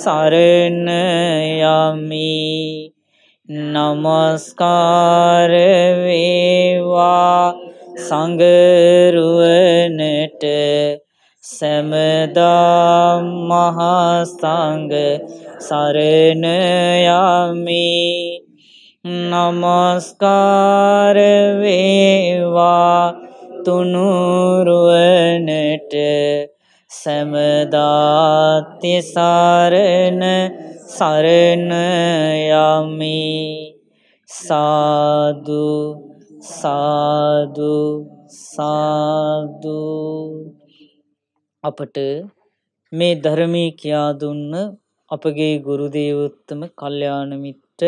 සරණ යමි নমස්කාර වේවා සංඝ රුවනට සමදා මහා සංඝ සරණ යමි নমස්කාර වේවා තුනුරුවනට සැමදාති සරණ සරණ යමි සාදු සාදු සාදු අපට මේ ධර්මී කියා දුන්න අපගේ ගුරු දේවෝත්තම කල්යාණ මිත්‍ර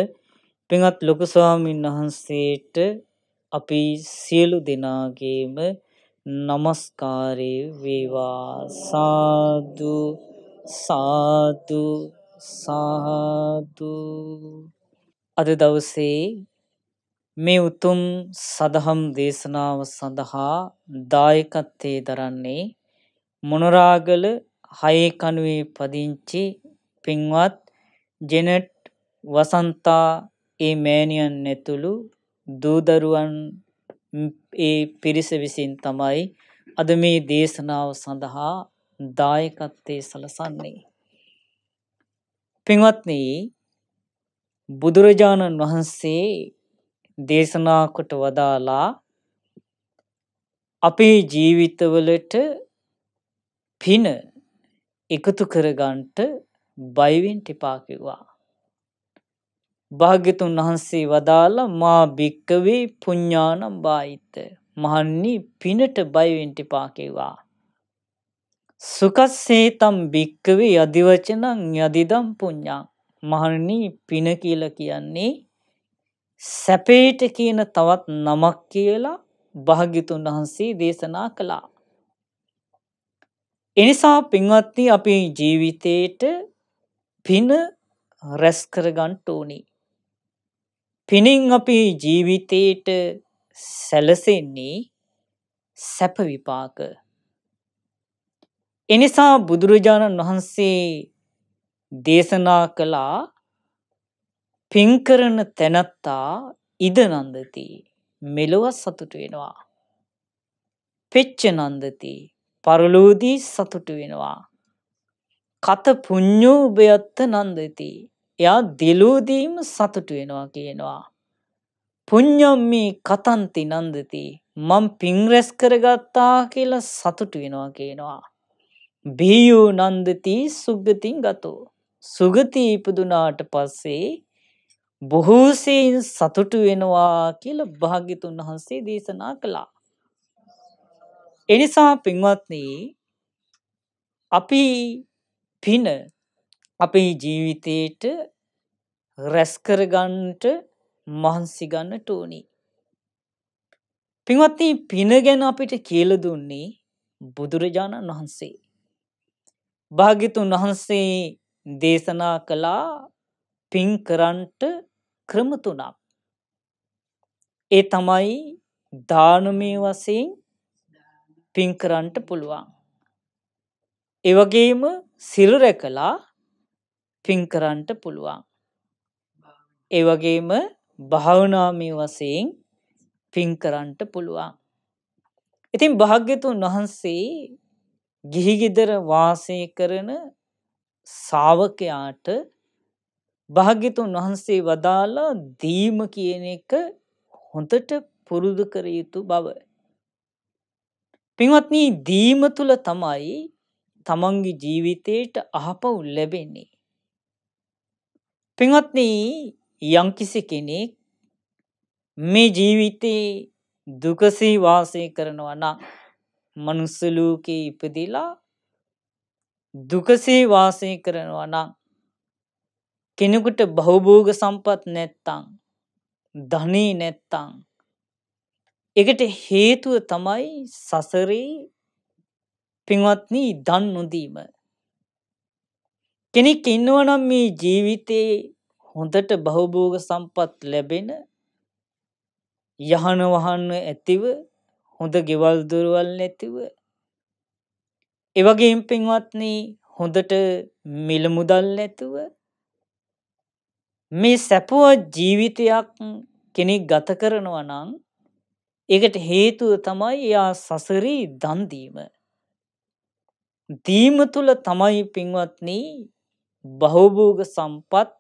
පින්වත් ලොකු ස්වාමීන් වහන්සේට අපි සියලු දෙනාගේම নমස්කාරේ වේවා සාදු සාදු සාදු අද දවසේ මේ උතුම් සදහම් දේශනාව සඳහා දායකත්වයේ දරන්නේ මොනරාගල හයේ කණුවේ පදිංචි පින්වත් ජෙනට් වසන්තා ඒ මෑණියන් ඇතුළු දූදරුවන් ඒ පිරිස විසින් තමයි අද මේ දේශනාව සඳහා දායකත්වයේ සලසන්නේ. පින්වත්නි බුදුරජාණන් වහන්සේ දේශනා කොට වදාලා අපේ ජීවිතවලට පින එකතු කරගන්නට බයිවෙන් ටිපා කිව්වා. භාග්‍යතුන් වහන්සේ වදාළ මා භික්කවේ පුඤ්ඤානම් බායිත මහන්නි පිනට බය වෙන්න එපා කිව්වා සුකස්සේතම් භික්කවේ අදිවචනං යදිදම් පුඤ්ඤං මහන්නි පින කියලා කියන්නේ සැපේට කියන තවත් නමක් කියලා භාග්‍යතුන් වහන්සේ දේශනා කළා එනිසා පින්වත්නි අපේ ජීවිතේට පින රැස් කරගන්න ඕනේ පිනෙන් අපි ජීවිතයට සැලසෙන්නේ සැපවිපාක. එනිසා බුදුරජාණන් වහන්සේ දේශනා කළා පින්කරන තැනත්තා ඉදනන්දති මෙලොව සතුටු වෙනවා. පෙච්චනන්දති පරලෝදී සතුටු වෙනවා. කත පුඤ්ඥෝභයත්ත නන්දති එයා දිලූදීම සතුටු වෙනවා කියනවා. පුඤ්ඤම්මී කතන්ති නන්දති මං පින් රැස් කරගත්තා කියලා සතුටු වෙනවා කියනවා. බියෝ නන්දති සුගතින් ගතෝ. සුගති ඉපදුනාට පස්සේ බොහෝ සෙයින් සතුටු වෙනවා කියලා භාග්‍යතුන් වහන්සේ දේශනා කළා. එනිසා පින්වත්නි අපි පින අපේ ජීවිතේට රැස් කරගන්නට මහන්සි ගන්නට ඕනි. පින්වත්නි පින ගැන අපිට කියලා දුන්නේ බුදුරජාණන් වහන්සේ. භාග්‍යතුන් වහන්සේ දේශනා කළා පින් කරන්ට ක්‍රම තුනක්. ඒ තමයි දානමය වශයෙන් පින් කරන්ට පුළුවන්. ඒ වගේම සිල් රැකලා පින් කරන්නට පුළුවන්. ඒ වගේම භාවනාමය වශයෙන් පින් කරන්නට පුළුවන්. ඉතින් භාග්‍යතුන් වහන්සේ ගිහි ගෙදර වාසය කරන ශාවකයාට භාග්‍යතුන් වහන්සේ වදාලා දීම කියන එක හොඳට පුරුදු කර යුතු බව. පින්වත්නි දීම තුල තමයි තමන්ගේ ජීවිතයට අහපව් ලැබෙන්නේ. පින්වත්නි යම්කිසි කෙනෙක් මේ ජීවිතේ දුකසී වාසය කරනවා නම් මනුස්ස ලෝකේ ඉපදිලා දුකසේ වාසය කරනවා නම් කෙනෙකුට භවභෝග සම්පත් නැත්තං ධනී නැත්තං එකට හේතුව තමයි සසරේ පින්වත්නි දන් නොදීම කෙනෙක් ඉන්නවා නම් මේ ජීවිතේ හොඳට බහුභෝග සම්පත් ලැබෙන යහන වහන්න ඇතිව හොඳ ගෙවල් දුරවල් නැතිව එවගේම් පින්වත්නි හොඳට මිල මුදල් නැතුව මේ සැපුවත් ජීවිතයක් කෙනෙක් ගත කරනවා නම් ඒකට හේතුව තමයි එයා සසරී දන්දීම දීම තුළ තමයි පින්වත්නී බහුභූග සම්පත්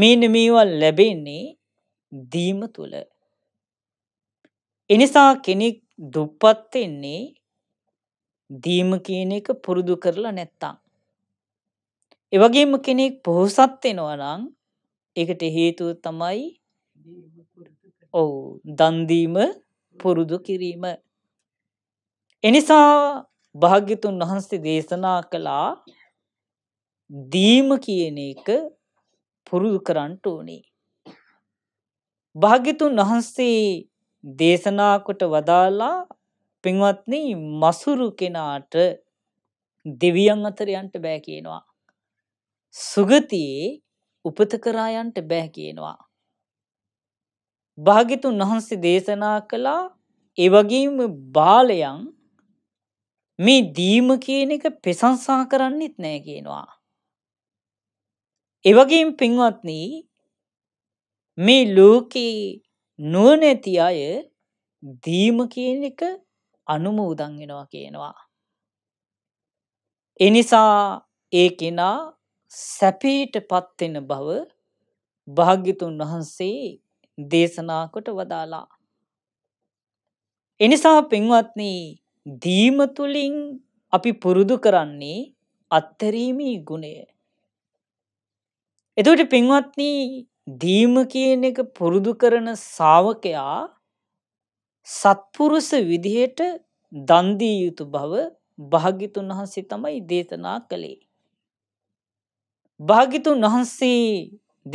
මීනමීවල් ලැබෙන්නේ දීම තුළ. එනිසා කෙනෙක් දුප්පත්වෙන්නේ දීම කියන එක පුරුදු කරලා නැත්තං. එවගේම කෙනෙක් පොහොසත්වෙනවනං එකට හේතුව තමයි ඔවු දන්දීම පුරුදු කිරීම. එනිසා භාග්‍යතුන් වහන්සේ දේශනා කළා දීම කියන එක පුරුදු කරන්ට ඕනේ. භාග්‍යතුන් වහන්සේ දේශනාකොට වදාලා පින්වත්න මසුරු කෙනාට දෙවියන් අතරයන්ට බෑ කියනවා. සුගතියේ උපතකරායන්ට බැහැ කියනවා. භාගිතුන් වහන්සේ දේශනා කළා එවගේම බාලයන් මේ දීම කියන එක පෙසංසා කරන්නෙත් නෑ කියනවා. එවගේම පින්වත්න මේ ලෝකයේ නුවනැති අය දීම කියන එක අනුම උදන්ගෙනවා කියනවා. එනිසා ඒ කෙනා සැපීට පත්වෙන බව භාග්‍යතුන් වහන්සේ දේශනාකොට වදාලා. එනිසා පින්වත්න දීම තුළින් අපි පුරුදු කරන්නේ අත්තරීමී ගුණේ එතුට පින්වත්නී දීම කියන එක පුරුදු කරන සාාවකයා සත්පුරුස විදිහයට දන්දී යුතු බව භාගිතුන් වහන්සේ තමයි දේශනා කළේ. භාගිතුන් වහන්සේ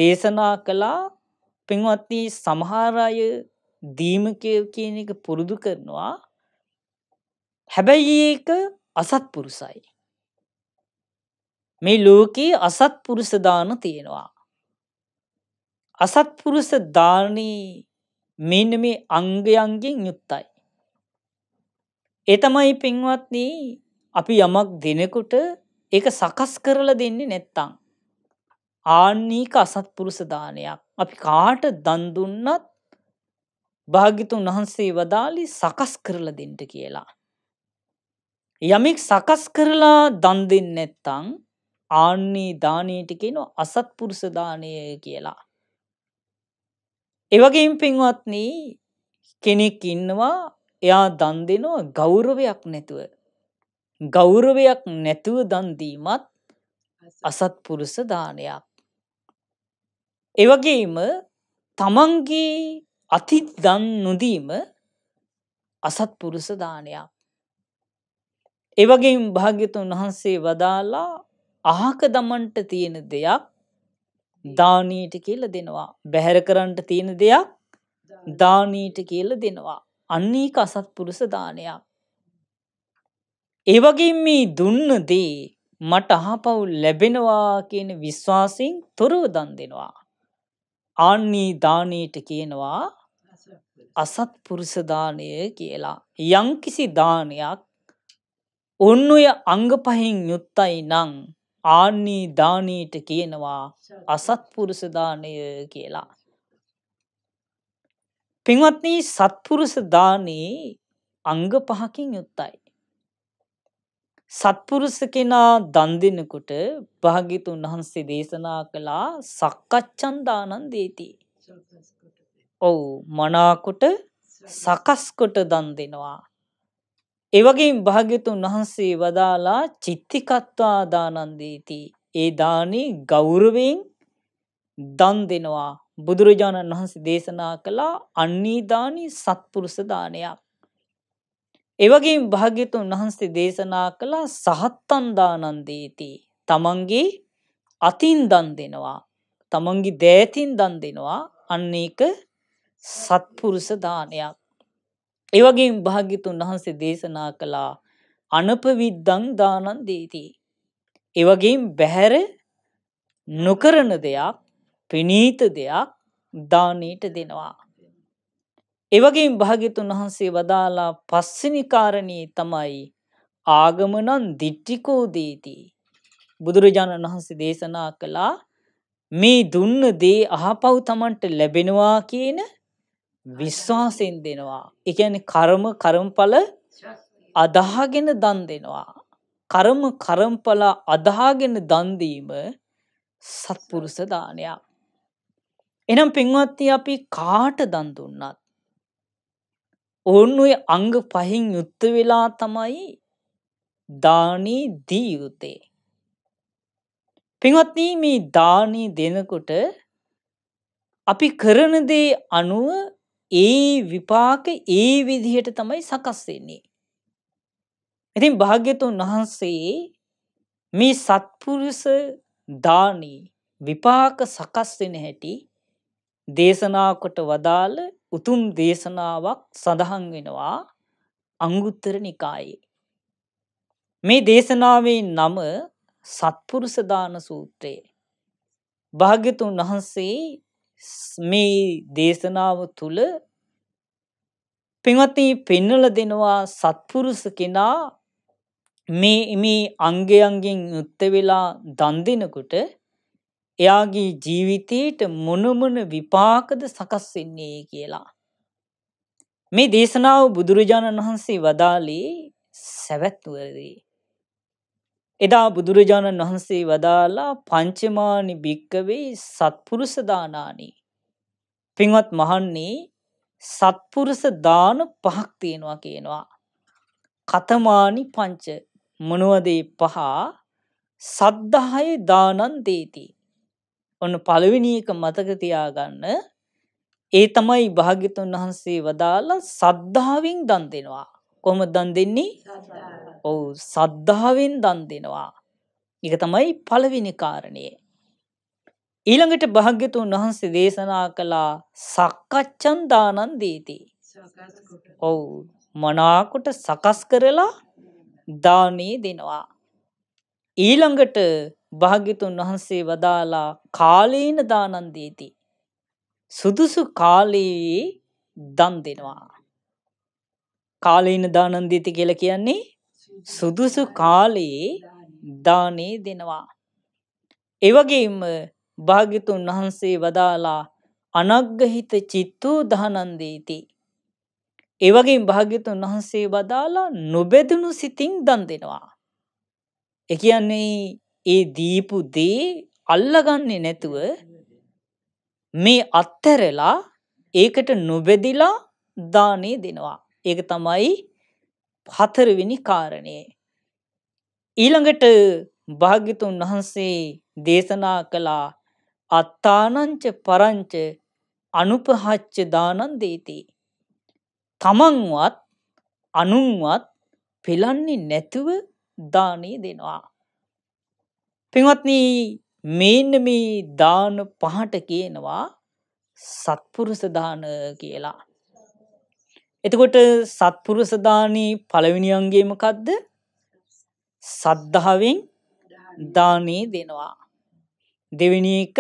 දේශනා කළා පින්වත්නී සමහාරය දීමකය කියන එක පුරුදු කරනවා හැබැයි ඒක අසත්පුරුසයි. මේ ලෝකයේ අසත්පුරුෂ දාන තියෙනවා. අසත්පුරුෂ දානී මෙන්න මේ අංගයන්ගෙන් යුක්තයි. ඒ තමයි පින්වත්නි අපි යමක් දෙනකොට ඒක සකස් කරලා දෙන්නේ නැත්තම් ආන්නීක අසත්පුරුෂ දානයක්. අපි කාට දන් දුන්නත් භාග්‍යතුන් වහන්සේ වදාළි සකස් කරලා දෙන්න කියලා. යමෙක් සකස් කරලා දන් දෙන්නේ නැත්නම් ආන්නේ දානයට කියන අසත්පුරුෂ දානය කියලා. එවගේම් පින්වත්න කෙනෙක් ඉන්නවා එයා දන් දෙනවා ගෞරවයක් නැතුව. ගෞරවයක් නැතුව දන්දීමත් අසත්පුරුෂ දානයක්. එවගේම තමන්ගේ අතිත් දන් නොදීම අසත්පුරුෂ දානයක්. එවගේ භාග්‍යතුන් වහන්සේ වදාලා අහක දමන්ට තියෙන දෙයක් දානීට කියල දෙනවා. බැහැර කරන්ට තියෙන දෙයක් දානීට කියල දෙනවා. අන්නේ අසත් පුරුස දානයක්. ඒවගේ මේ දුන්නදේ මට අහපවුල් ලැබෙනවා කියන විශ්වාසින් තොරව දන් දෙනවා. ආන්නේ දානීට කියනවා අසත් පුරුසදානය කියලා. යංකිසි දානයක් ඔන්න ඔය අංග පහින් යුත්තයි නං ආන්නේ දානීට කියනවා අසත්පුරුෂ දානය කියලා. පින්වත්නී සත්පුරුෂ දානයේ අංග පහකින් යුත්තයි. සත්පුරුෂ කෙනා දන් දෙනකොට භාග්‍යතුන් වහන්සේ දේශනා කළා සක්කච්ඡන් දානං දේති. ඔව් මනාකොට සකස්කොට දන් දෙනවා. එවගේ භාග්‍යතුන් වහන්සේ වදාලා චිත්තිකත්වා දානන්දීති. ඒ දානේ ගෞරවයෙන් දන් දෙනවා. බුදුරජාණන් වහන්සේ දේශනා කළා අන්නී දානි සත්පුරුෂ දානයක්. එවගේ භාග්‍යතුන් වහන්සේ දේශනා කළා සහත්තන් දානන්දීති. තමන්ගේ අතින් දන් දෙනවා. තමන්ගේ දෑතින් දන් දෙනවා. අන්න ඒක සත්පුරුෂ දානයක්. එවගේම භාග්‍යතුන් වහන්සේ දේශනා කළා අනපවිද්දං දානං දීති. එවගේම බැහැර නොකරන දෙයක් පිනීත දෙයක් දානීට දෙනවා. එවගේ භාගිතුන් වහන්සේ වදාලා පස්සනිකාරණී තමයි ආගමනන් දිට්ටිකෝදීති. බුදුරජාණන් වහන්සේ දේශනා කළා මේ දුන්න දේ අහපව් තමන්ට ලැබෙනවා කියන විශ්වාසයෙන් දෙනවා. එකැන කරම කරම්ඵල අදහාගෙන දන් දෙනවා. කරම කරම්ඵල අදහාගෙන දන්දීම සත්පුරුස දානයක්. එනම් පින්වත්ති අපි කාට දන්දුන්නත්. ඔවුන්ුයි අංග පහින් යුත්ත වෙලා තමයි දානී දී යුතේ. පින්වත්නී මේ දානී දෙනකොට අපි කරන දේ අනුව ඒ විපාක ඒ විදිහට තමයි සකස්වෙන්නේ. ඉතින් භාග්‍යතුන් වහන්සේ මේ සත්පුරුෂ දානී විපාක සකස්වෙන හැටි දේශනාකොට වදාළ උතුම් දේශනාවක් සඳහන් වෙනවා අංගුත්තර නිකායේ. මේ දේශනාවේ නම සත්පුරුෂ දාන සූත්‍රය. භාග්‍යතුන් වහන්සේ මේ දේශනාව තුළ පින්වත්නි පෙන්වල දෙනවා සත්පුරුෂ කෙනා මේ මේ අංගයන්ගෙන් යුක්ත වෙලා දන් දෙනකොට එයාගේ ජීවිතේට මොනමන විපාකද සකස් වෙන්නේ කියලා මේ දේශනාව බුදුරජාණන් වහන්සේ වදාළේ සවැත්වරදී එදා බුදුරජාණන් වහන්සේ වදාලා පංචමානි භික්කවේ සත්පුරුෂ දානානි. පින්වත් මහන්නේ සත්පුරුෂ දාන පහක් තියෙනවා කියනවා. කතමානි පංච මොනවදේ පහ සද්ධහය දානන් දේති. ඔන්න පළවෙනික මතක තියාගන්න ඒ තමයි භාග්‍යතුන් වහන්සේ වදාලා සද්ධාවෙන් දන් දෙනවා. කොහොමද දන් දෙන්නේ? ඔවු සද්ධාවෙන් දන් දෙනවා. එක තමයි පළවෙනි කාරණය. ඊළඟට භාග්‍යතුන් වහන්සේ දේශනා කළා සක්කච්ඡන් දානන් දීති. ඔවු මනාකොට සකස් කරලා දානී දෙනවා. ඊළඟට භාග්‍යතුන් වහන්සේ වදාලා කාලීන දානන් දීති. සුදුසු කාලයේ දන් දෙනවා. කාලීන දානන් දීති කියලා කියන්නේ සුදුසු කාලයේ දානේ දෙනවා. එවගේම භාග්‍යතුන් වහන්සේ වදාලා අනග්ගහිත චිත්තෝ දහනන්දේති. එවගේ භාග්‍යතුන් වහන්සේ වදාලා නොබෙදනු සිතින් දන් දෙනවා. එකයන්නේ ඒ දීපු දේ අල්ලගන්නේ නැතුව මේ අත්තරලා ඒකට නොබෙදිලා දානේ දෙනවා. ඒක තමයි හතරවෙනි කාරණයේ. ඊළඟට භාග්‍යතුන් වහන්සේ දේශනා කළා අත්තානංච පරංච අනුපහච්ච දානන්දේති. තමන්වත් අනුන්වත් පෙලන්නේ නැතුව දානය දෙනවා. පින්වත්න මේන්න මේ දාන පහට කියනවා සත්පුරුස දාන කියලා. එතකොට සත්පුරුසදානී පළවිනිියන්ගේමකක්ද සද්ධාවෙන් දානී දෙනවා. දෙවිනි එක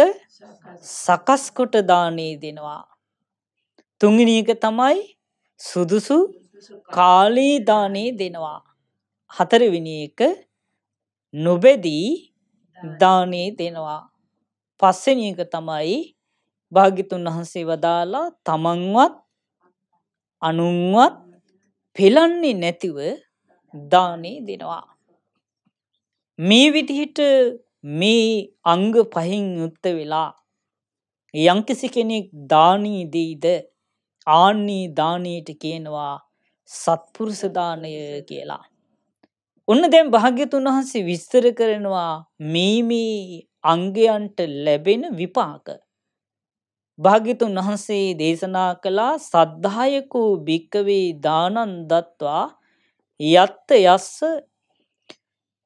සකස්කොට දානී දෙනවා. තුංගිනි එක තමයි සුදුසු කාලී දානී දෙනවා. හතරවිනි එක නොබෙදී දානී දෙනවා. පස්සෙනි එක තමයි භාග්‍යතුන් වහන්සේ වදාලා තමන්වත් අනුන්වත් පෙලන්නේ නැතිව දානේ දෙනවා. මේ විදිහට මේ අංග පහින් යුත්ත වෙලා යංකිසි කෙනෙක් දානී දෙයිද ආන්නේ දානයට කියනවා සත්පුරුෂ දානය කියලා. ඔන්න දැන් භාග්‍යතුන් වහන්සේ විස්තර කරනවා මේ මේ අංගයන්ට ලැබෙන විපාක. භාග්‍යතුන් වහන්සේ දේශනා කළා සද්ධායකෝ භික්කවේ දානං දත්වා යත්ත යස්ස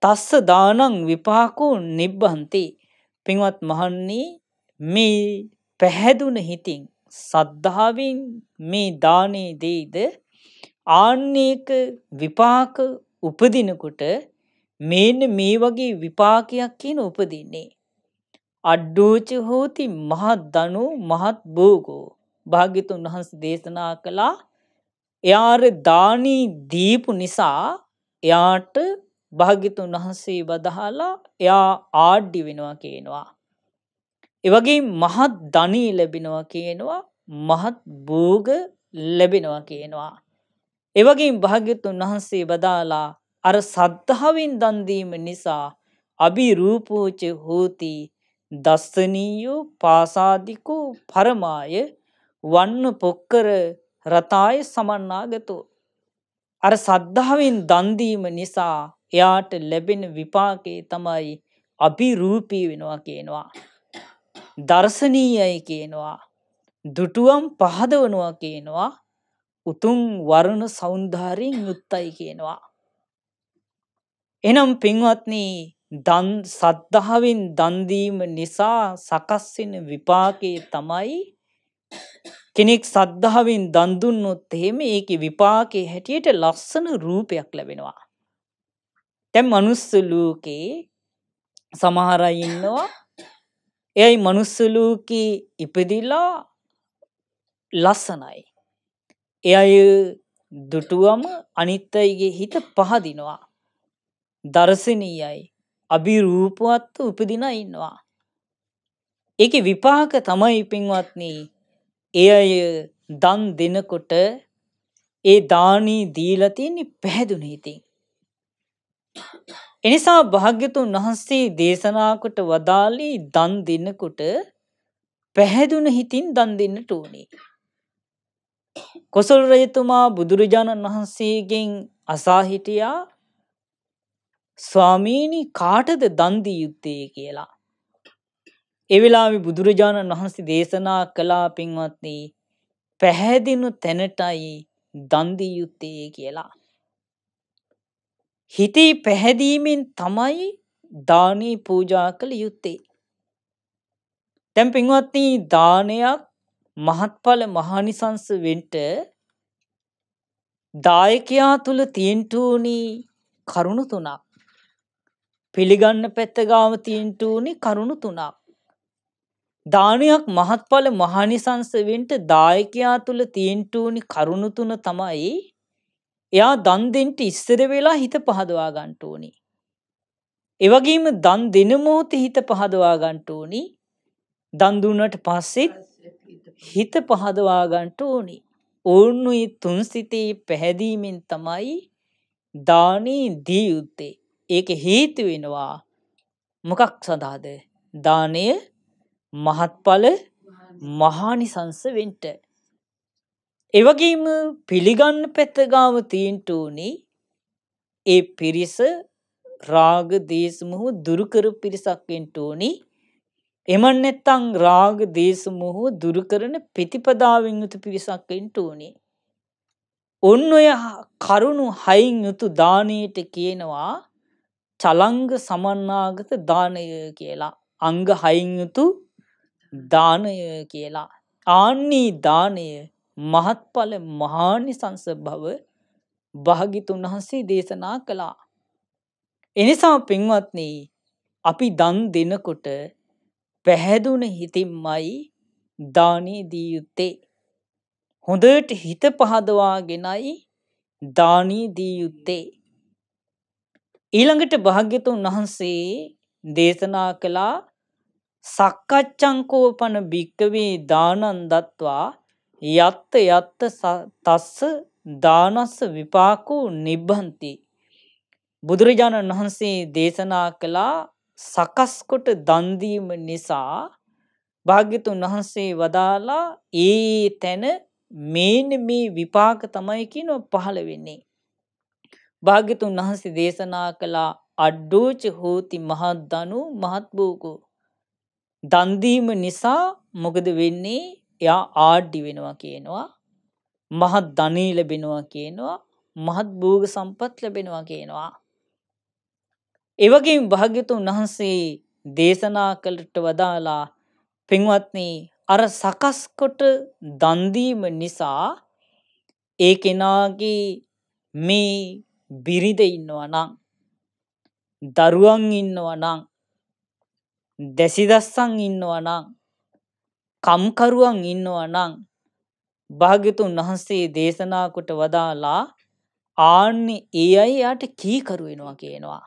තස්ස දානං විපාකෝ නිබ්බන්ති පින්වත් මහන්නේ මේ පැහැදුන හිතින් සද්ධාවෙන් මේ දානේ දෙයිද ආන්නේක විපාක උපදිනකොට මේන මේ වගේ විපාකයක් කියන උපදින්නේ අඩ්ඩූච හෝති මහත් දනු මහත් බෝගෝ භාගිතුන් වහන්ස දේශනා කළා එයාර දානී දීපු නිසා එයාට භාගිතුන් වහන්සේ වදහලා එයා ආඩ්ඩි වෙනවා කියනවා. එවගේ මහත් ධනී ලැබෙනවා කියනවා මහත් භූග ලැබෙනවා කියනවා. එවගේ භාග්‍යතුන් වහන්සේ වදාලා අර සද්ධාවෙන් දන්දීම නිසා අභිරූපෝච හෝති දස්සනීයෝ පාසාදිකෝ පරමාය වන්න පොක්කර රතාය සමන්නාගතෝ. අර සද්ධාවෙන් දන්දීම නිසා එයාට ලැබෙන විපාකේ තමයි අභිරූපී වෙනවා කියනවා. දර්ශනීයයි කියනවා. දුටුවම් පහදවනවා කියනවා උතුම් වර්ණ සෞන්ධාරයෙන් යුත්තයි කියනවා. එනම් පින්වත්නී දන් සද්ධාවෙන් දන්දීම නිසා සකස්වෙන විපාකයේ තමයි කෙනෙක් සද්ධාවෙන් දන්දුන්නොත් එහෙම ඒක විපාකයේ හැටියට ලස්සන රූපයක් ලැබෙනවා. තැම් මනුස්සලූකේ සමහරඉන්නවා එයයි මනුස්සලූකී ඉපදිලා ලස්සනයි. එය දුටුවම අනිත්තයිගේ හිත පහදිනවා. දර්ශනීයයි අභිරූපවත්ව උපදිනා ඉන්නවා. ඒකේ විපාක තමයි පින්වත්නි එය දන් දෙනකොට ඒ දානී දීලා තියෙන පැහැදුනේ ඉතින්. එනිසා භාග්‍යතුන් වහන්සේ දේශනා කොට වදාළේ දන් දෙනකොට පැහැදුන හිතින් දන් දෙන්නට ඕනේ. කොසල් රජතුමා බුදුරජාණන් වහන්සේගෙන් අසා හිටියා ස්වාමීණි කාටද දන්දී යුත්තේ කියලා. එවෙලාවි බුදුරජාණන් වහන්සේ දේශනා කලා පින්වත්න්නේ පැහැදිනු තැනටයි දන්දී යුත්තේ කියලා. හිතේ පැහැදීමෙන් තමයි දානී පූජා කළ යුත්තේ. තැම් පින්වත්නී දානයක් මහත්ඵල මහනිසංස වෙන්ට දායකයා තුළ තියෙන්ටූනී කරුණු තුනක් පිළිගන්න පැත්ත ගාව තියෙන්ට ඕනේ කරුණු තුනක්. දානයක් මහත්ඵල මහනිසංසවෙන්ට දායකයා තුළ තියෙන්ට ඕනි කරුණු තුන තමයි එයා දන්දෙන්ට ඉස්සර වෙලා හිත පහදවා ගන්ට ඕනි. එවගේම දන් දෙන මොහොත හිත පහදවා ගන්ට ඕනි දන්දුන්නට පස්සෙත් හිත පහදවා ගන්ට ඕනි. ඔවුන්නුයි තුන්සිතේ පැහැදීමෙන් තමයි දානී දී යුත්තේ. ඒක හේතු වෙනවා මොකක් සඳහාද දානය මහත්ඵල මහානිසංස වෙන්ට. එවගේම පිළිගන්න පැත්තගාම තීන්ටූනි ඒ පිරිස රාග දේශමුහු දුරුකරු පිරිසක්ෙන්ට ඕනි එමන් නැත්තං රාග දේශමුහු දුරුකරන ප්‍රතිපදාවෙන් යුතු පිරිසක්ෙන්ට ඕනේ. ඔන්න ඔය කරුණු හයින් යුතු දානයට කියනවා චලංග සමන්නාගත දානය කියලා. අංග හයිංයුතු දානය කියලා. ආන්නේ දානය මහත්ඵල මහානි සංස භව භාගිතුන් වහන්සේ දේශනා කළා. එනිසා පින්වත්නී අපි දන් දෙනකොට පැහැදුන හිතින්මයි දානී දීයුත්තේ. හොඳට හිත පහදවාගෙනයි දානී දීයුත්තේ. ඊළඟට භාග්‍යතුන් වහන්සේ දේශනා කළා සක්කච්ඡංකෝපන භික්කවේ දානන් දත්වා යත්ත යත්ත තස්ස දානස්ස විපාකෝ නිබ්බන්ති බුදුරජාණන් වහන්සේ දේශනා කළා සකස්කොට දන් දීම නිසා භාග්‍යතුන් වහන්සේ වදාලා ඒ තැන මේන මේ විපාක තමයි කියනවා පහළ වෙන්නේ භාග්‍යතුන් වහන්සේ දේශනා කළා අඩ්ඩෝච හෝති මහද්දනු මහත් වූකු. දන්දීම නිසා මොකද වෙන්නේ එයා ආඩ්ඩි වෙනවා කියනවා. මහත් ධනී ලැබෙනවා කියනවා මහත් භූග සම්පත් ලැබෙනවා කියනවා. එවගේ භාග්‍යතුන් වහන්සේ දේශනා කළට වදාලා පින්වත්නී අර සකස්කොට දන්දීම නිසා ඒ කෙනාගේ මේ බිරිඳ ඉන්නවා නම් දරුවන් ඉන්නවා නම් දැසිදස්සන් ඉන්නවා නම් කම්කරුවන් ඉන්නවා නම් භාග්‍යතුන් වහන්සේ දේශනා කොට වදාලා ආන්න ඒ අය යාට කීකරු වෙනවා කියනවා.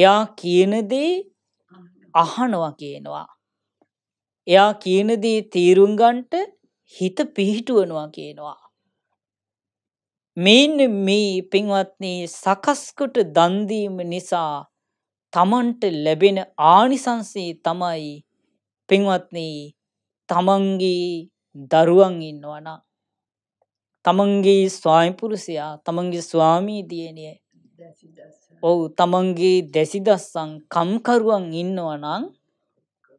එයා කියන දේ අහනවා කියනවා. එයා කියන දේ තීරුම් ගන්නට හිත පිහිටුවනවා කියනවා. මෙයින් මේ පින්වත්නි සකස්කොට දන් දීම නිසා තමන්ට ලැබෙන ආනිසංසය තමයි පින්වත්නි තමන්ගේ දරුවන් ඉන්නවා නම් තමන්ගේ ස්වාමි පුරුෂයා තමන්ගේ ස්වාමී දියණිය ඔව් තමන්ගේ දැසිදස්සන් කම්කරුවන් ඉන්නවා නම්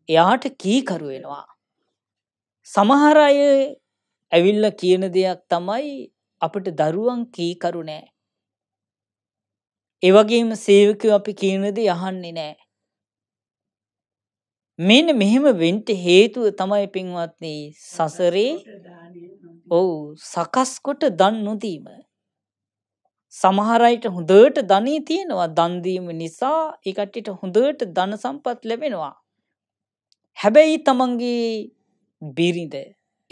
එයාට කීකරු වෙනවා සමහර අය ඇවිල්ලා කියන දෙයක් තමයි අපට දරුවන් කීකරු නෑ. එවගේම සේවකයෝ අපි කියනද යහන්නේ නෑ. මෙන්න මෙහෙම වෙන්ට හේතුව තමයි පින්වත්නී සසරේ ඔවු සකස්කොට දන් නොදීම. සමහරයිට හොඳට ධනී තියෙනවා දන්දීම නිසා එකට්ටිට හොඳට ධන සම්පත් ලැබෙනවා. හැබැයි තමන්ගේ බිරිඳ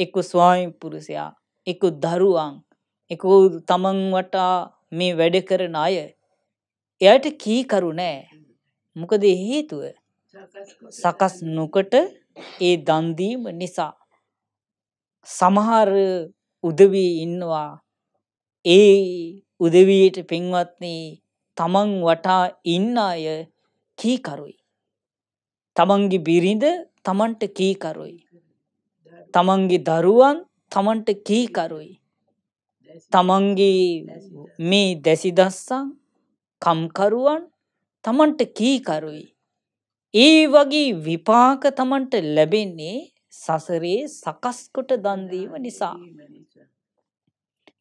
එක්කු ස්වාමිපුරුසයා එක්කු දරුවන් එක තමන් වටා මේ වැඩ කරන අය එයට කීකරු නෑ මොකද හේතුව සකස් නොකට ඒ දන්දීම නිසා සමහර උදවී ඉන්නවා ඒ උදවීට පින්වත්න්නේ තමන් වටා ඉන්න අය කීකරුයි තමන්ගේ බිරිඳ තමන්ට කීකරුයි තමන්ගේ දරුවන් තමන්ට කීකරුයි තමන්ගේ මේ දැසිදස්සන් කම්කරුවන් තමන්ට කීකරුයි. ඒ වගේ විපාක තමන්ට ලැබෙන්නේ සසරේ සකස්කොට දන්දීම නිසා.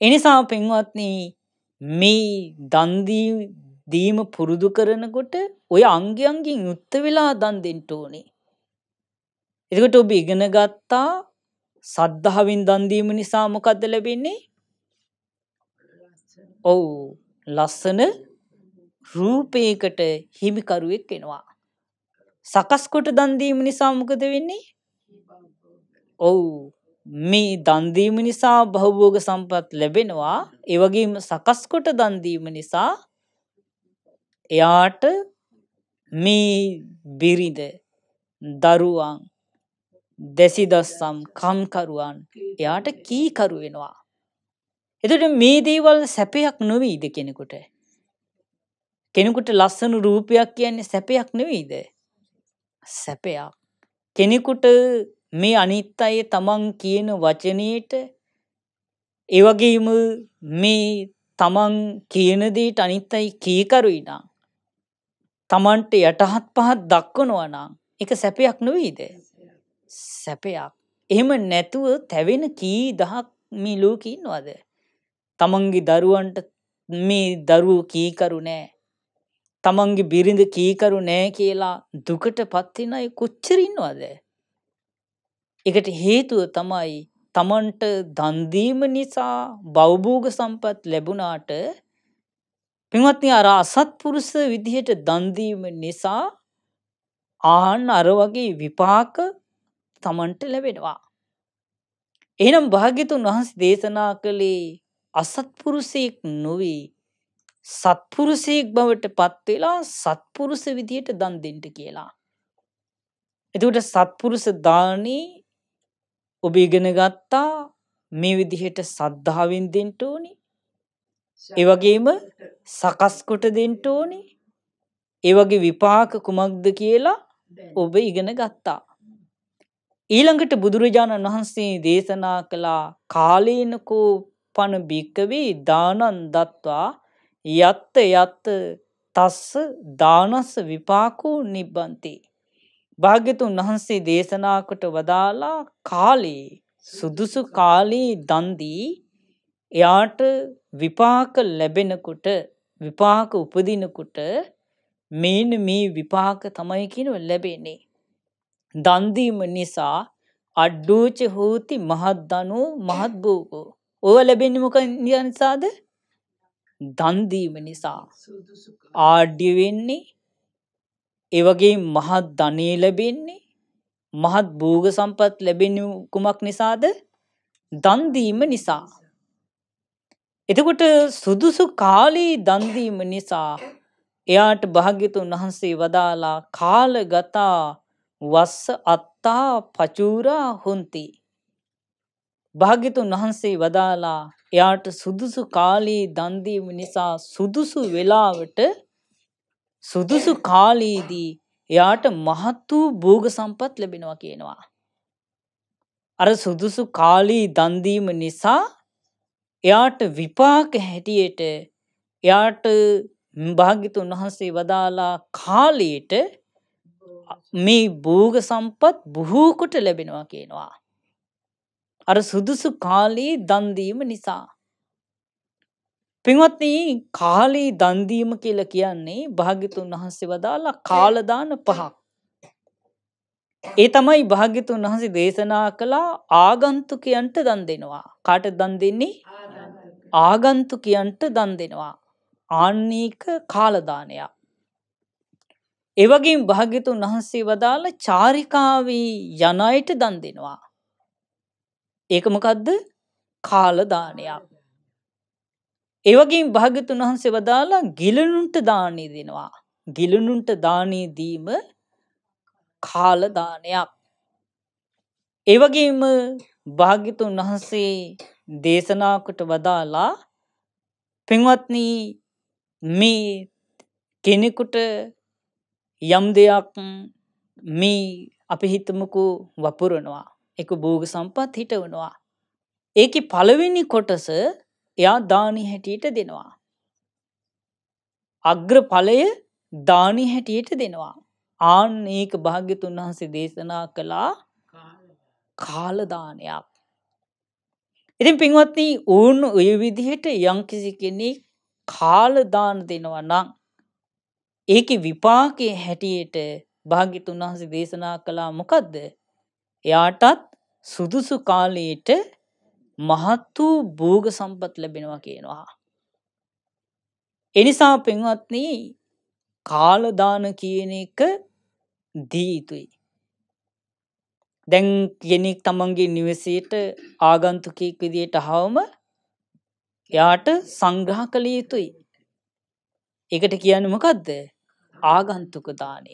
එනිසා පෙන්වත්න මේ දන්දීදීම පුරුදු කරනකොට ඔය අංගයන්ගින් යුත්ත වෙලා දන් දෙෙන්ට ඕනේ. එකට ඔබ ඉගෙන ගත්තා සද්ධාවෙන් දන්දීම නිසා මොකක්ද ලැබෙන්නේ ඔව් ලස්සන රූපයකට හිමිකරුවෙක් වෙනවා. සකස් කොට දන් දීම නිසා මොකද වෙන්නේ? ඔව් මේ දන් දීම නිසා භවෝග සම්පත් ලැබෙනවා. ඒ වගේම සකස් කොට දන් දීම නිසා එයාට මේ බිරිඳ දරුවන් දැසිදස්සම් කම්කරුවන් එයාට කීකරු වෙනවා. එතට මේ දේවල් සැපයක් නොවීද කෙනෙකුට. කෙනෙකුට ලස්සනු රූපයක් කියන්නේ සැපයක් නෙවීද. සැපයක්. කෙනෙකුට මේ අනිත් අය තමන් කියන වචනයට ඒවගේම මේ තමන් කියනදේට අනිත් අයි කීකරුයිනම්. තමන්ට යටහත් පහත් දක්වනවනම් එක සැපයක් නොවීද. සැපයක්. එහෙම නැතුව තැවෙන කී දහක් මිලෝකීන්වාද. තමන්ගේ දරුවන්ට මේ දරුවෝ කීකරු නෑ. තමන්ගේ බිරිඳ කීකරු නෑ කියලා දුකට පත්වෙන අය කොච්චර ඉන්නවද? ඒකට හේතුව තමයි තමන්ට දන් දීම නිසා භවභෝග සම්පත් ලැබුණාට පින්වත්නි අර අසත්පුරුෂ විදිහට දන් දීම නිසා ආන්න අර වගේ විපාක තමන්ට ලැබෙනවා. එහෙනම් භාග්‍යතුන් වහන්සේ දේශනා කළේ අසත්පුරුෂයෙක් නොවේ සත්පුරුෂයෙක් බවට පත්වෙලා සත්පුරුෂ විදියට දන් දෙෙන්ට කියලා. එතුට සත්පුරුෂ දානී ඔබේගෙන ගත්තා මේ විදිහට සද්ධාවෙන් දෙෙන්ට ඕනි ඒවගේම සකස්කොට දෙෙන්ට ඕනි ඒවගේ විපාක කුමක්ද කියලා ඔබ ඉගෙන ගත්තා. ඊළඟට බුදුරජාණන් වහන්සේ දේශනා කළා කාලීනකෝ අපපන භික්කවී දානන් දත්වා යත්ත යත්ත තස්ස දානස්ස විපාකූ නිබ්බන්ති. භාග්‍යතුන් වහන්සේ දේශනාකොට වදාලා කාලී සුදුසු කාලී දන්දී එයාට විපාක ලැබෙනකුට විපාක උපදිනකුට මේන මේ විපාක තමයි කියනව ලැබෙන්නේ. දන්දීම නිසා අඩ්ඩූච හෝති මහත්දනු මහත්භූකෝ. ඕව ලැබෙන්නේ මොක නිසාද? දන් දීම නිසා. ආඩ්‍ය වෙන්නේ ඒ වගේ මහත් ධනෙ ලැබෙන්නේ මහත් භෝග සම්පත් ලැබෙන්නේ කුමක් නිසාද? දන් දීම නිසා. එතකොට සුදුසු කාලේ දන් දීම නිසා එයාට භාග්‍යතුන් වහන්සේ වදාලා කාලගතා වස්ස අත්තා පචූරා හොන්ති භාග්‍යතුන් වහන්සේ වදාලා එයාට සුදුසු කාලී දන් නිසා සුදුසු වෙලාවට සුදුසු කාලීදී එයාට මහත් වූ භෝග සම්පත් ලැබෙනවා කියනවා. අර සුදුසු කාලී දන් නිසා එයාට විපාක හැටියට එයාට භාග්‍යතුන් වහන්සේ වදාලා කාලයට මේ භෝග සම්පත් බොහෝ කොට ලැබෙනවා කියනවා. අර සුදුසු කාලේ දන් දීම නිසා. පින්වත්නි කාලේ දන් දීම කියලා කියන්නේ භාග්‍යතුන් වහන්සේ වදාලා කාල දාන පහක්. ඒ තමයි භාග්‍යතුන් වහන්සේ දේශනා කළා ආගන්තුකයන්ට දන් දෙනවා. කාට දන් දෙන්නේ? ආගන්තුකයන්ට දන් දෙනවා. ආන්නේක කාලදානයක්. එවගේම භාග්‍යතුන් වහන්සේ වදාළ චාරිකාවී යනයිට දන් දෙනවා. ඒක මොකක්ද කාලදානයක්. ඒවගේ භාගතුන් වහන්සේ වදාලා ගිලනුන්ට දානී දෙනවා. ගිලනුන්ට දානීදීම කාලදානයක්. ඒවගේම භාගිතුන් වහන්සේ දේශනාකොට වදාලා පෙන්වත්න මේ කෙනෙකුට යම් දෙයක් මේ අපි හිතමකු වපුරනවා. එක භෝග සම්පත් හිටවනවා. ඒක පළවෙනි කොටස එයා දානි හැටියට දෙනවා. අග්‍ර පලය දානි හැටියට දෙනවා. ආන් ඒක භාග්‍යතුන් වහන්සේ දේශනා කළා කාලදානයක්. ඉතින් පින්වත්නි ඌන් ඔය විදිහට යම්කිසි කෙනෙක් කාලදාන දෙනවා නම් ඒක විපාකයේ හැටියට භාග්‍යතුන් වහන්සේ දේශනා කළා මොකද්ද? එයාටත් සුදුසු කාලයට මහත් වූ භූග සම්පත් ලැබෙනවා කියනවා. එනිසා පෙන්වත්න කාලදාන කියන එක දීතුයි. දැන් කෙනෙක් තමන්ගේ නිවසේට ආගන්තුකයෙක් විදියට හවම යාට සංග්‍රහ කළ යුතුයි. එකට කියන්න මොකක්ද ආගන්තුක දානය.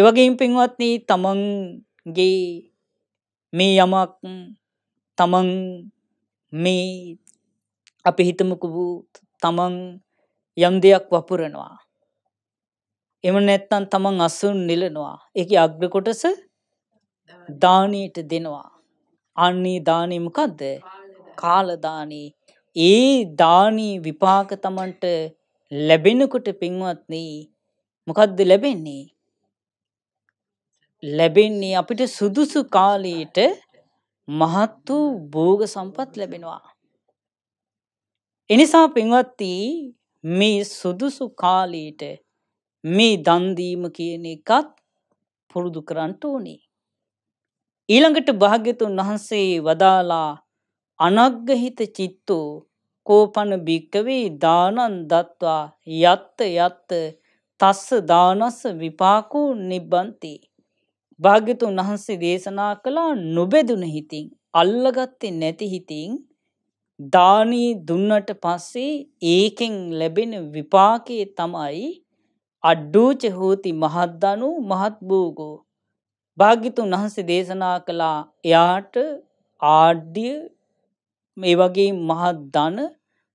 එවගේ පින්වත්න තමන් ගේ මේ යමක් තමන් මේ අපි හිතමකුබූ තමන් යම් දෙයක් වපුරනවා. එම නැත්තන් තමන් අසුන් නිලනවා එක අග්‍රකොටස දානයට දෙනවා. අන්නේ දානයමකක්ද කාලදානී ඒ දානී විපාක තමන්ට ලැබෙනකොට පින්වත්නී මොකදද ලැබෙන්නේ ලැබෙන්නේ අපිට සුදුසු කාලයට මහත් වූ භෝග සම්පත් ලැබෙනවා. එනිසා පින්වත්ටි මේ සුදුසු කාලයට මේ දන් දීම කියන එකත් පුරුදු කරන්න ඕනේ. ඊළඟට භාග්‍යතුන් වහන්සේ වදාලා අනග්ගහිත චිත්තෝ කෝපන භික්කවේ දානන් දත්වා යත්ත යත්ත තස්ස දානස්ස විපාකෝ නිබ්බන්ති භාග්‍යතුන් වහන්සේ දේශනා කළා නොබෙදුන හිතින් අල්ලගත්තේ නැති හිතින් දානී දුන්නට පස්සේ ඒකෙන් ලැබෙන විපාකයේ තමයි අඩ්ඩූච හෝති මහද්දනු මහත් භූගෝ භාග්‍යතුන් වහන්සේ දේශනා කළා එයාට ආඩ්‍ය මේ වගේ මහත් ධන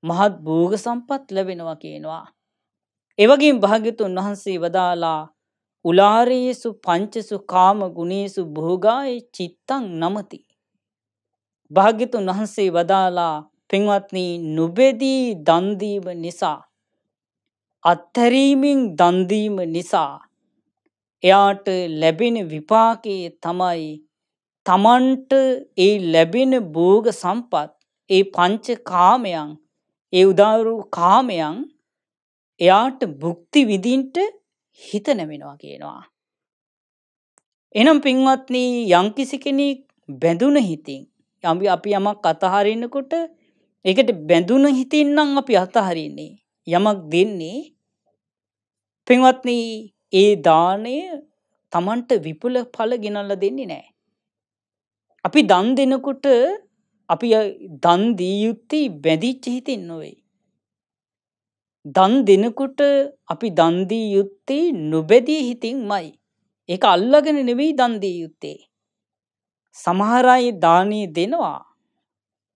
මහත් භූග සම්පත් ලැබෙනවා කියනවා. එවගේම භාග්‍යතුන් වහන්සේ වදාලා උලාරේසු පංචසු කාම ගුණේසු භෝගායි චිත්තං නමති. භාග්‍යතුන් වහන්සේ වදාලා පින්වත්නී නුබෙදී දන්දීම නිසා. අත්හැරීමින් දන්දීම නිසා. එයාට ලැබෙන විපාකයේ තමයි තමන්ට ඒ ලැබෙන භෝග සම්පත් ඒ පංච කාමයන් ඒ උදාරු කාමයන් එයාට භුක්ති විදින්ට හිත නැමෙනවා කියනවා. එනම් පින්වත්නී යංකිසි කෙනෙක් බැඳුන හිතින්. යම්ි අපි යමක් අතහරන්නකොට එකට බැඳුන හිතින්නම් අපි අතහරන්නේ. යමක් දෙන්නේ පින්වත්නී ඒ දානය තමන්ට විපුල පල ගෙනල්ල දෙන්නේ නෑ. අපි දන් දෙනකොට අපි දන්දී යුත්තේ බැදිච්ච හිතින් නොවේ. දන් දෙනකුට අපි දන්දී යුත්තේ නොබැදී හිතින් මයි. ඒක අල්ලගෙන නෙවෙයි දන්දී යුත්තේ. සමහරයි දානී දෙනවා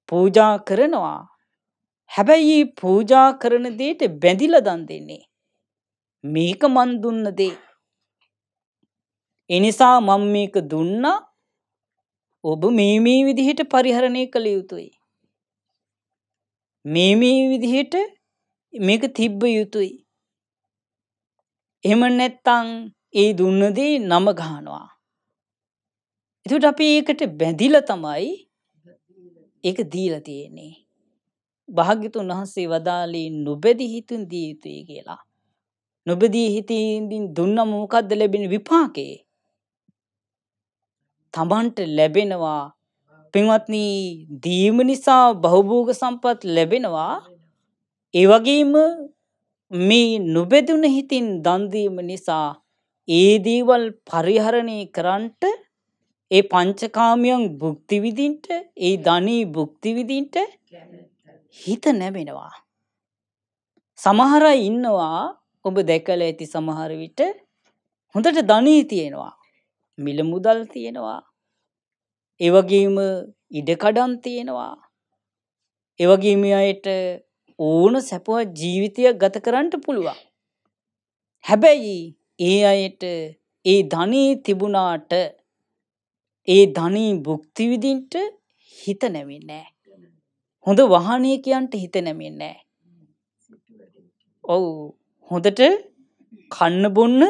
පූජා කරනවා හැබැයි පූජා කරන දේට බැඳිල දන් දෙන්නේ. මේක මන් දුන්න දේ. එනිසා මං මේක දුන්නා ඔබ මේ මේ විදිහට පරිහරණය කළ යුතුයි. මේ මේ විදිහට මේක තිබ්බ යුතුයි. එහෙම නැත්තං ඒ දුන්නදී නම ගහනවා. එතුට අපි ඒකට බැඳිල තමයි ඒක දීල තියෙන්නේ. භාග්‍යතුන් වහන්සේ වදාලී නොබැදි හිතුන් දිය යුතුයි කියලා. නොබදී හිතීදින් දුන්න මෝකක්ද ලැබෙන විපාකේ. තමන්ට ලැබෙනවා පින්වත්නී දීම නිසා බහුභූග සම්පත් ලැබෙනවා ඒවගේම මේ නොබෙදුන හිතින් දන්දීම නිසා ඒ දේවල් පරිහරණය කරන්ට ඒ පංචකාමයන් භුක්තිවිදින්ට ඒ ධනී භුක්තිවිදින්ට හිත නැබෙනවා. සමහර ඉන්නවා ඔබ දැකල ඇති සමහර විට හොඳට ධනී තියෙනවා මිල මුදල් තියෙනවා ඒවගේම ඉඩකඩන් තියෙනවා ඒවගේම අයට ඕන සැපවත් ජීවිතය ගත කරන්නට පුළුවන්. හැබැයි ඒ අයට ඒ ධනී තිබුණාට ඒ ධනී භුක්තිවිදින්ට හිත නැවෙන්නෑ. හොඳ වහනය කියන්ට හිත නැමෙන්නෑ. ඔවු හොඳට කන්න බොන්න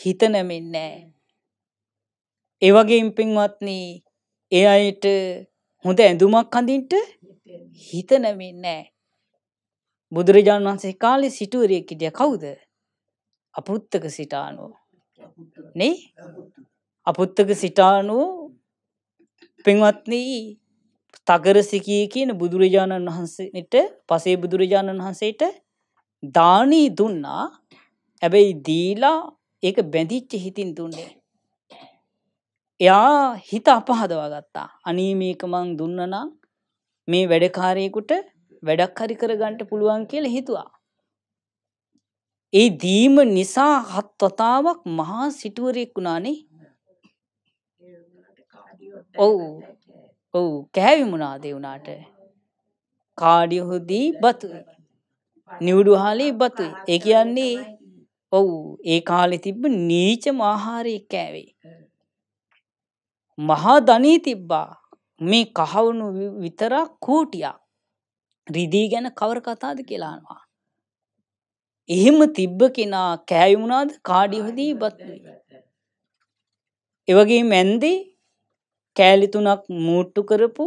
හිත නැමෙන්නෑ. ඒවගේ ඉම්පින්වත්න ඒ අයට හොඳ ඇඳුමක් කඳින්ට හිත නැමෙන්නෑ. බුදුරජාණන් වහන්සේ කාලේ සිටුවරයෙක් හිටිය කවුද? අපුත්තක සිටානුව. නේ? අපුත්තක සිටානුව පින්වත්නි තගරසිකී කියන බුදුරජාණන් වහන්සේට පසේ බුදුරජාණන් වහන්සේට දානී දුන්නා. හැබැයි දීලා ඒක බැඳිච්ච හිතින් දුන්නේ. එයා හිත අපහදවා ගත්තා. අනී මේක මං දුන්නනම් මේ වැඩකාරයෙකුට වැඩක් හරි කරගන්නට පුළුවන් කියලා හිතුවා. ඒ දීම නිසා හත් වතාවක් මහා සිටුවරයෙක් වුණානේ. ඔව්. ඔව් කෑවි වුණාද ඒ උනාට? කාඩියොදී බතු. නිවුඩුහාලේ බතුයි. ඒ කියන්නේ ඔව් ඒ කාලේ තිබ්බ නීචම ආහාරය කෑවේ. මහා ධනී තිබ්බා. මේ කහවණු විතරක් කෝටියක්. රිදී ගැන කවර කතාද කියලානවා. එහෙම තිබ්බ කෙනා කෑයුමුණාද කාඩිහදී බත්වී. එවගේ මැන්දේ කෑලිතුනක් මූට්ටු කරපු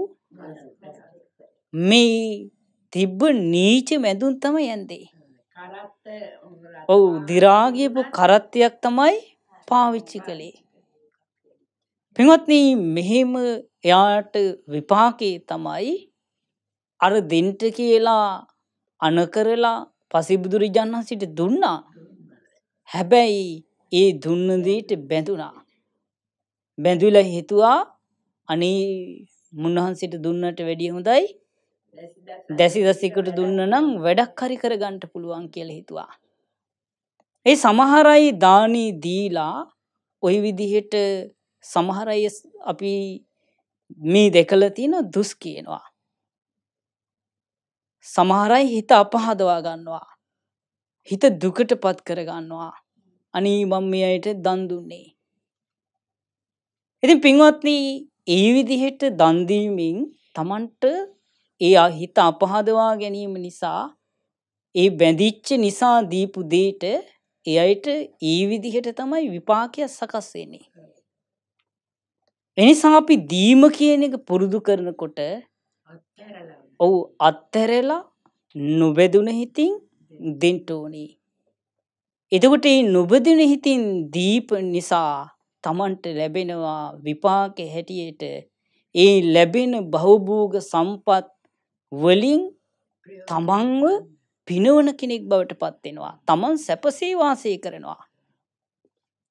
මේ තිබ්බ නීච මැදුන් තම යන්දේ. ඔවු දිරාගියපු කරත්තයක් තමයි පාවිච්චි කළේ. පින්වත්න මෙහෙම එයාට විපාකයේ තමයි අර දෙන්ට කියලා අනකරලා පසිබුදුරජාණන් සිට දුන්නා හැබැයි ඒ දුන්නදීට බැඳුනා බැඳුල හිතුවා අනේ මුන්වහන්සිට දුන්නට වැඩිය හොඳයි දැසි දසිකට දුන්න නම් වැඩක් හරි කරගන්ට පුළුවන් කියල හිතුවා. ඒ සමහරයි දානී දීලා ඔය විදිහට සමහරයි අපි මේ දෙකල තියෙන දුස් කියනවා. සමහර අය හිත අපහදවා ගන්නවා. හිත දුකටපත් කර ගන්නවා. අනී මම මේ අයට දන් දුන්නේ. ඉතින් පින්වත්නි, ඒ විදිහට දන් දීමෙන් Tamanට ඒ හිත අපහදවා ගැනීම නිසා ඒ බැඳිච්ච නිසා දීපු දෙයට ඒ අයට ඒ විදිහට තමයි විපාකයක් සකස් වෙන්නේ. එනිසා අපි දීම කියන එක පුරුදු කරනකොට අත්හැරලා ඔව් අත්හැරලා නොබැදුන හිතින් දෙන්න ඕනේ. එතකොට මේ නොබැදුන හිතින් දීප නිසා Tamanට ලැබෙනවා විපාක හැටියට ඒ ලැබෙන භවභෝග සම්පත් වලින් තමන්ව පිනවන කෙනෙක් බවට පත් වෙනවා. තමන් සැපසේ වාසය කරනවා.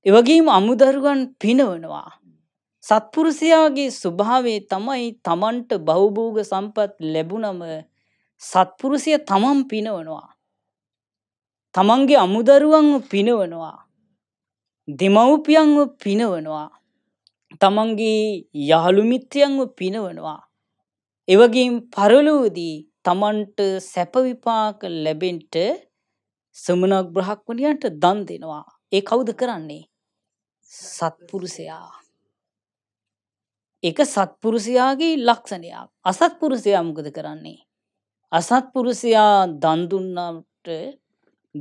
ඒ වගේම අමුදරුවන් පිනවනවා. සත්පුරුෂයාගේ ස්වභාවේ තමයි තමන්ට බෞභූග සම්පත් ලැබුණම සත්පුරුෂය තමන් පිනවනවා. තමන්ගේ අමුදරුවන්ව පිනවනවා. දෙමව්පියන්ව පිනවනවා. තමන්ගේ යහළුමිත්‍රයන්ව පිනවනවා. එවගේම් පරලෝදී තමන්ට සැපවිපාක ලැබෙන්ට සමනක් බ්‍රහක්වනියන්ට දන් දෙනවා. ඒ කවුද කරන්නේ. සත්පුරුසයා. එක සත්පුරුෂයාගේ ලක්ෂණයක් අසත්පුරුෂයා මොකද කරන්නේ. අසත්පුරුෂයා දන්දුන්නට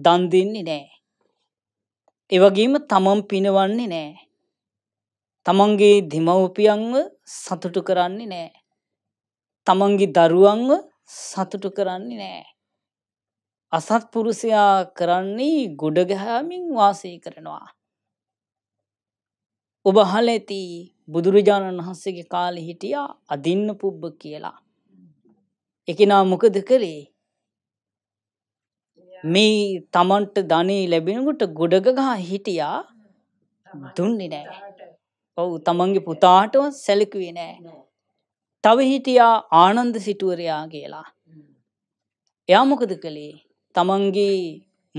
දන්දින්නේ නෑ. එවගේම තමම් පිනවන්නේ නෑ. තමන්ගේ දෙමවපියන්ව සතුටු කරන්නේ නෑ. තමන්ගේ දරුවන්ව සතුටු කරන්නේ නෑ. අසත්පුරුෂයා කරන්නේ ගොඩගහමින් වාසය කරනවා. ඔබ හල ඇති බුදුරජාණන් වහන්සේගේ කාලෙ හිටියා අදින්න පුබ්බ කියලා. එකනා මොකද කළේ? මේ තමන්ට ධනේ ලැබෙනකොට ගොඩක ගහ හිටියා දුන්නේ නැහැ. ඔව් තමන්ගේ පුතාටවත් සැලකුවේ නැහැ. තව හිටියා ආනන්ද සිටුවරයා කියලා. එයා මොකද කළේ? තමන්ගේ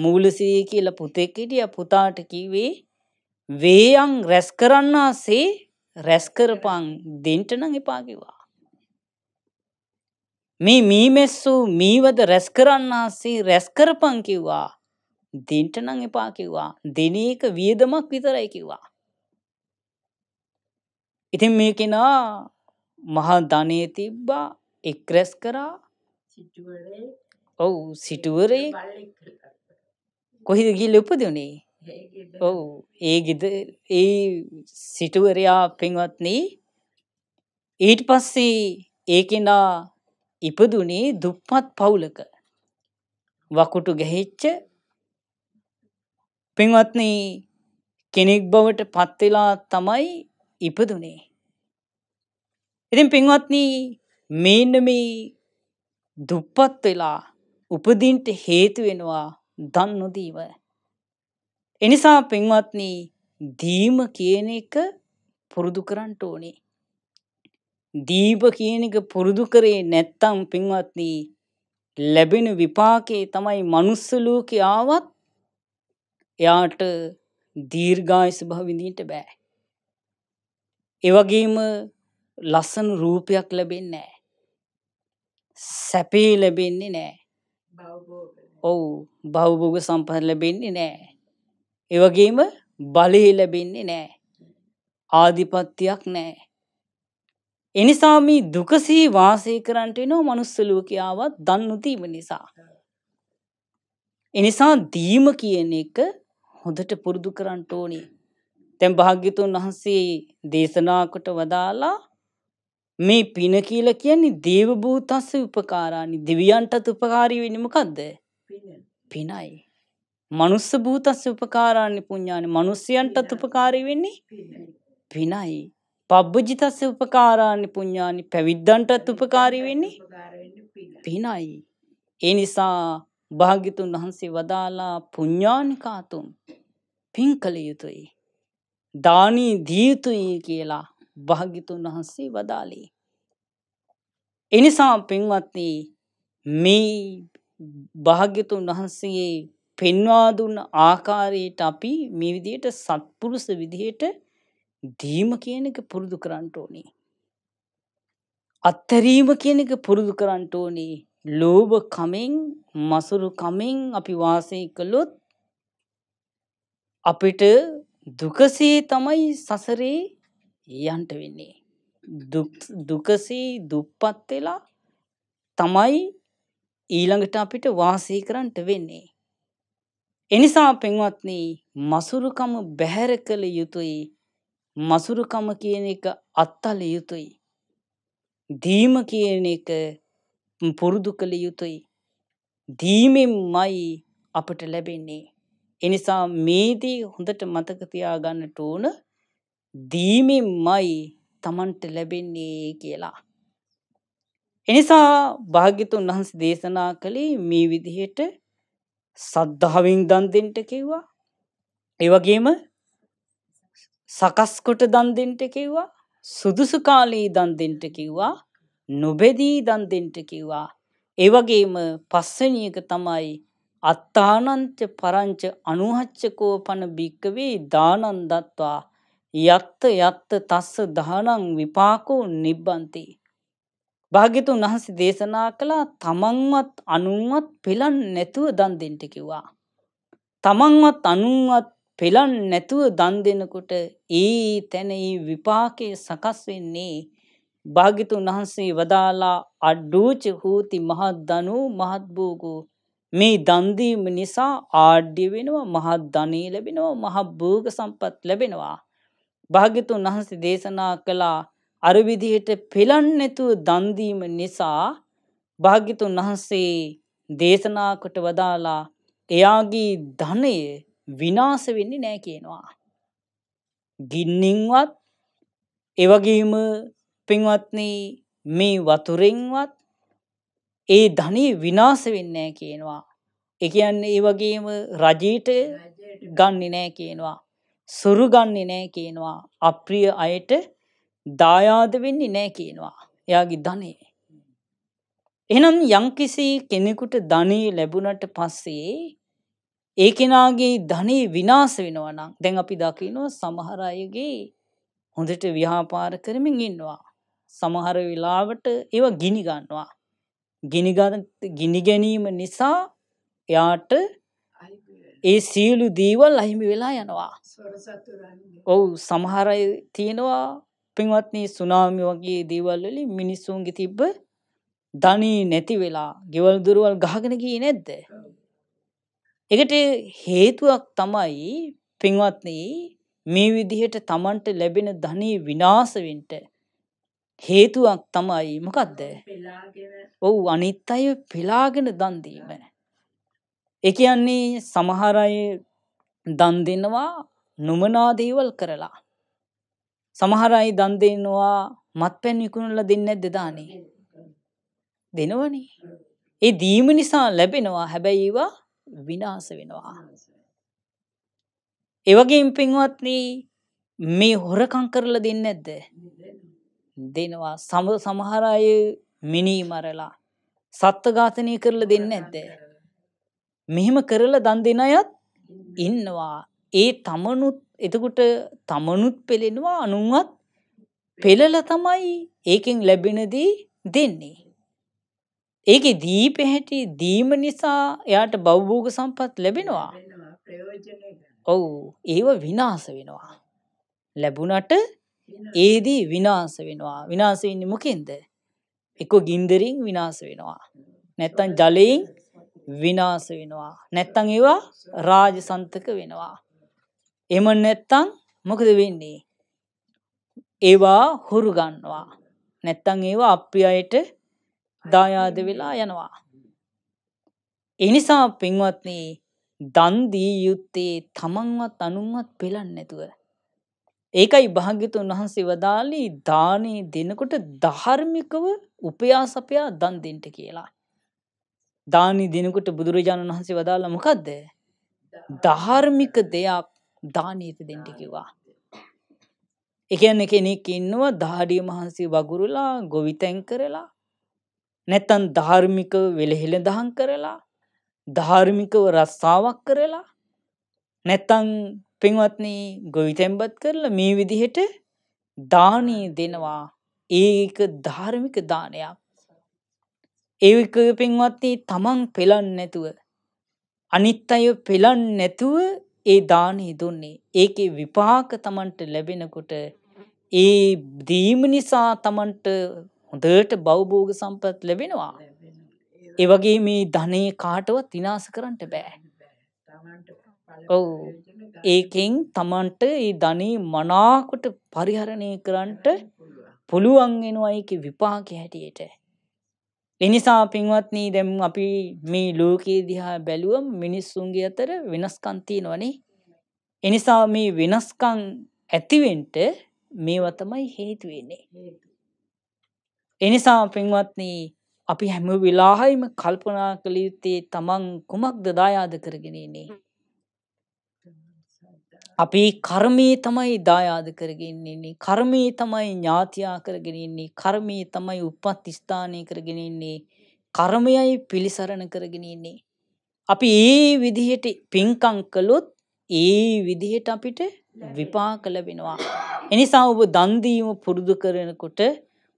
මූලසී කියලා පුතෙක් හිටියා පුතාට කිව්වේ වේයන් රැස් කරන්නාසේ රැස්කරපං දෙන්ටනං එපාකිවා. මේ මීමෙස්සු මීවද රැස්කරන්නාසේ රැස්කරපං කිව්වා දෙන්ටනං එපා කිව්වා දෙන එක වියදමක් විතරයි කිව්වා. ඉතින් මේ කෙනා මහා ධනය තිබ්බා එක් රැස් කරා ඔවු සිටුවරේ කොහිද ගිල් උපදනේ ඔව් ඒ ගෙද ඒ සිටුවරයා පෙන්වත්නේ ඊට පස්සේ ඒකෙනා ඉපදුනේ දුප්පත් පවුලක වකුටු ගැහිච්ච පෙන්වත්න කෙනෙක් බවට පත්වෙලා තමයි ඉපදුනේ ඉතින් පෙන්වත්න මේන්න මේ දුප්පත් වෙලා උපදින්ට හේතුවෙනවා දන්නොදීව එනිසා පින්වත්නී දීම කියන එක පුරුදු කරන්නට ඕනේ. දීප කියන එක පුරුදු කරේ නැත්තම් පින්වත්නී ලැබෙන විපාකේ තමයි මනුස්සලෝකෙ ආවත් එයාට දීර්ඝායස භවිඳීට බෑ. එවගේම ලස්සන රූපයක් ලැබෙන්නේ නෑ. සැපේ ලැබෙන්නේ නෑ. ඔව් භවභෝග සම්පත් ලැබෙන්නේ නෑ. ඒවගේම බලය ලැබෙන්නේ නෑ ආධිපත්තියක් නෑ එනිසාමී දුකසී වාසය කරන්ට නෝ මනුස්සලෝකයාවත් දන්නුදීම නිසා එනිසා දීම කියන එක හොඳට පුරුදු කරන්නට ඕනි තැම් භාග්‍යතුන් වහන්සේ දේශනාකොට වදාලා මේ පින කියල කියන්නේ දේවභූතස්ස උපකාරානි දෙවියන්ටත් උපකාරී වෙනමකක්ද පිනයි මනුස්ස භූතස්ස උපකාරාන්නේ පුඤ්ඤානි මිනිසයන්ටත් උපකාරී වෙන්නේ පිනයි පබ්බජිතස්ස උපකාරාන්නේ පුඤ්ඤානි පැවිද්දන්ටත් උපකාරී වෙන්නේ පිනයි ඒ නිසා භාග්‍යතුන් වහන්සේ වදාලා පුඤ්ඤානිකාතුම් පින් කළ යුතුයි දානී දිය යුතුයි කියලා භාග්‍යතුන් වහන්සේ වදාළේ එනිසා පින්වත්නි මේ භාග්‍යතුන් වහන්සේගේ පෙන්වා දුන්න ආකාරයට අපි මේ විදියට සත්පුරුෂ විදියට දීම කියන එක පුරුදු කරන්න ඕනේ. අත්තරීම කියන එක පුරුදු කරන්න ඕනේ. ලෝභ කමෙන් මසුරු කමෙන් අපි වාසය කළොත් අපිට දුකසේ තමයි සසරේ යන්ට වෙන්නේ. දුකසේ දුප්පත් වෙලා තමයි ඊළඟට අපිට වාසය කරන්නට වෙන්නේ. එනිසා පෙන්වත්න මසුරුකම බැහැර කළ යුතුයි මසුරුකම කියන එක අත්තල යුතුයි. දීම කියන එක පුරුදු කළ යුතුයි. දීමෙන් මයි අපට ලැබෙන්නේ. එනිසා මේදී හොඳට මතකතියා ගන්න ටෝන දීමෙන් මයි තමන්ට ලැබෙන්නේ කියලා. එනිසා භාගිතුන් වහන්ස දේශනා කළේ මේ විදිහයට සද්ධාවෙන් දන්දෙන්ට කිව්වා ඒවගේම සකස්කොට දන්දෙන්ට කිව්වා සුදුසු කාලයේ දන්දෙන්ට කිව්වා නොබෙදී දන්දෙන්ට කිව්වා ඒවගේම පස්සනියක තමයි අත්තානංච පරංච අනුහච්චකෝ පන භික්කවේ දානන්දත්වා යත්ත යත්ත තස්ස දානං විපාකෝ නිබ්බන්තිී භාග්‍යතුන් වහන්සේ දේශනා කළා තමන්වත් අනුන්වත් පෙළන් නැතුව දන් දෙන්ට කිව්වා. තමන්වත් අනුන්වත් පෙළන් නැතුව දන් දෙනකොට ඒ තැන ඒ විපාකය සකස් වෙන්නේ භාග්‍යතුන් වහන්සේ වදාලා අඩ්ඩූච හූති මහත් දනු මහත් භූගෝ මේ දන්දීම නිසා ආඩ්‍ය වෙනවා මහත් ධනී ලැබෙනවා මහ භූග සම්පත් ලැබෙනවා භාග්‍යතුන් වහන්සේ දේශනා කළා අර විදිහට පෙළන්නේ නැතුව දන් දීම නිසා භාග්‍යතුන් වහන්සේ දේශනා කොට වදාලා එයාගේ ධනය විනාශ වෙන්නේ නැහැ කියනවා. ගින්නින්වත් ඒ වගේම පින්වත්නි මේ වතුරෙන්වත් ඒ ධනෙ විනාශ වෙන්නේ නැහැ කියනවා. ඒ කියන්නේ ඒ වගේම රජීට ගන්නෙ නැහැ කියනවා. සුරු ගන්නෙ නැහැ කියනවා. අප්‍රිය අයට දායාද වෙන්නේ නෑ කියනවා. එයාගේ ධනේ. එහෙනම් යම්කිසි කෙනෙකුට ධනේ ලැබුණට පස්සේ ඒ කෙනාගේ ධනේ විනාශ වෙනවා නම් දැන් අපි දකිනවා සමහර අයගේ හොඳට ව්‍යාපාර කරමින් ඉන්නවා. සමහර වෙලාවට ඒව ගිනි ගන්නවා. ගිනි ගැනීම නිසා එයාට ඒ සියලු දීවල් අහිමි වෙලා යනවා. ඔවු සමහරයි තියෙනවා පින්වත්නි සුනාමි වගේ දේවල් වලින් මිනිස්සුන්ගේ තිබ්බ ධනී නැති වෙලා ගෙවල් දොරවල් ගහගෙන ගියේ නැද්ද? ඒකට හේතුවක් තමයි පින්වත්නි මේ විදිහට Tamanට ලැබෙන ධනී විනාශ වෙන්න හේතුවක් තමයි මොකද්ද? ඔව් අනිත් අය පෙලාගෙන දන් දීම. ඒ කියන්නේ සමහර අය දන් දෙනවා නොමනා දේවල් කරලා. සමහර අය දන් දෙනවා මත්පැන් විකුණලා දෙන්නේ නැද්ද දානේ? දෙනවනේ. ඒ දීම නිසා ලැබෙනවා හැබැයි ඒවා විනාශ වෙනවා. ඒ වගේම පින්වත්නි මේ හොරකම් කරලා දෙන්නේ නැද්ද? දෙනවා. සම සමහර අය මිනී මරලා සත්ත්ව ඝාතනය කරලා දෙන්නේ නැද්ද? මෙහෙම කරලා දන් දෙන අයත් ඉන්නවා. ඒ තමනුත් එතකොට තමනුත් පෙළෙනවා අනුන්වත් පෙළල තමයි ඒකෙන් ලැබෙනදී දෙන්නේ. ඒකේ දීප හැටි දීම නිසා එයාට බෞද්ධ සම්පත් ලැබෙනවා. ඔව් ඒව විනාශ වෙනවා. ලැබුණට ඒදී විනාශ වෙනවා. විනාශ වෙන්නේ මොකෙන්ද? එක්ක ගින්දරින් විනාශ වෙනවා. නැත්තම් ජලයෙන් විනාශ වෙනවා. නැත්තම් ඒවා රාජසන්තක වෙනවා. එම නැත්තං මොකද වෙන්නේ. ඒවා හුරුගන්නවා. නැත්තං ඒවා අපි අයට දායාද වෙලා යනවා. එනිසා පින්වත්න්නේ දන්දී යුත්තේ තමන්වත් අනුන්වත් පෙළන්න නැතුව. ඒකයි භාග්‍යතුන් වහන්සේ වදාලී දානයේ දෙනකොට ධාර්මිකව උපයාසපයා දන්දෙන්ට කියලා. දානි දෙනකොට බුදුරජාණන් වහන්සේ වදාලා මොකක්ද. ධාර්මික දෙයක් දානීත දෙන්ට කිව්වා. එකන්න කෙනෙක් ඉන්නව දාඩිය මහන්සේ වගුරුලා ගොවිතැන් කරලා නැත්තන් ධාර්මික වෙළහෙළ දහන් කරලා ධාර්මිකව රස්සාාවක් කරලා නැත්තං පෙන්වත්න ගොවිතැම්බත් කරලා මේ විදිහට දානී දෙනවා ඒක ධාර්මික දානයක් ඒක පෙන්වත්න්නේ තමන් පෙලන් නැතුව අනිත් අය පෙලන් නැතුව ඒ දානේ දුන්නේ. ඒකේ විපාක Tamanට ලැබෙනකොට ඒ දීම නිසා Tamanට හොඳට බෞභෝග සම්පත් ලැබෙනවා. ඒ වගේ මේ ධනෙ කාටවත් විනාශ කරන්න බෑ. ඔව්. ඒකෙන් Tamanට ඒ ධනෙ මනාකොට පරිහරණය කරන්නට පුළුවන් වෙනවා ඒකේ විපාකයේ හැටියට. එනිසා පින්වත්නී දැම් අපි මේ ලෝකයේ දිහා බැලුවම් මිනිස්සුන්ගේ අතර වෙනස්කන්තිී නොනේ එනිසා මේ වෙනස්කං ඇතිවෙන්ට මේවා තමයි හේතුවෙන්නේ එනිසා පින්වත්නී අපි හැම වෙලාහයිම කල්පනා කළ යුත්තේ තමන් කුමක් දදායාද කරගෙනනේ අපි කර්මයේ තමයි දායාද කරගෙන ඉන්නේ. කර්මයේ තමයි ඥාතියා කරගෙන ඉන්නේ. කර්මයේ තමයි උපත් ස්ථානය කරගෙන ඉන්නේ. කර්මයයි පිළිසරණ කරගෙන ඉන්නේ. අපි ඒ විදිහට පින්කම් කළොත් ඒ විදිහට අපිට විපාක ලැබෙනවා. එනිසා ඔබ දන් දීම පුරුදු කරනකොට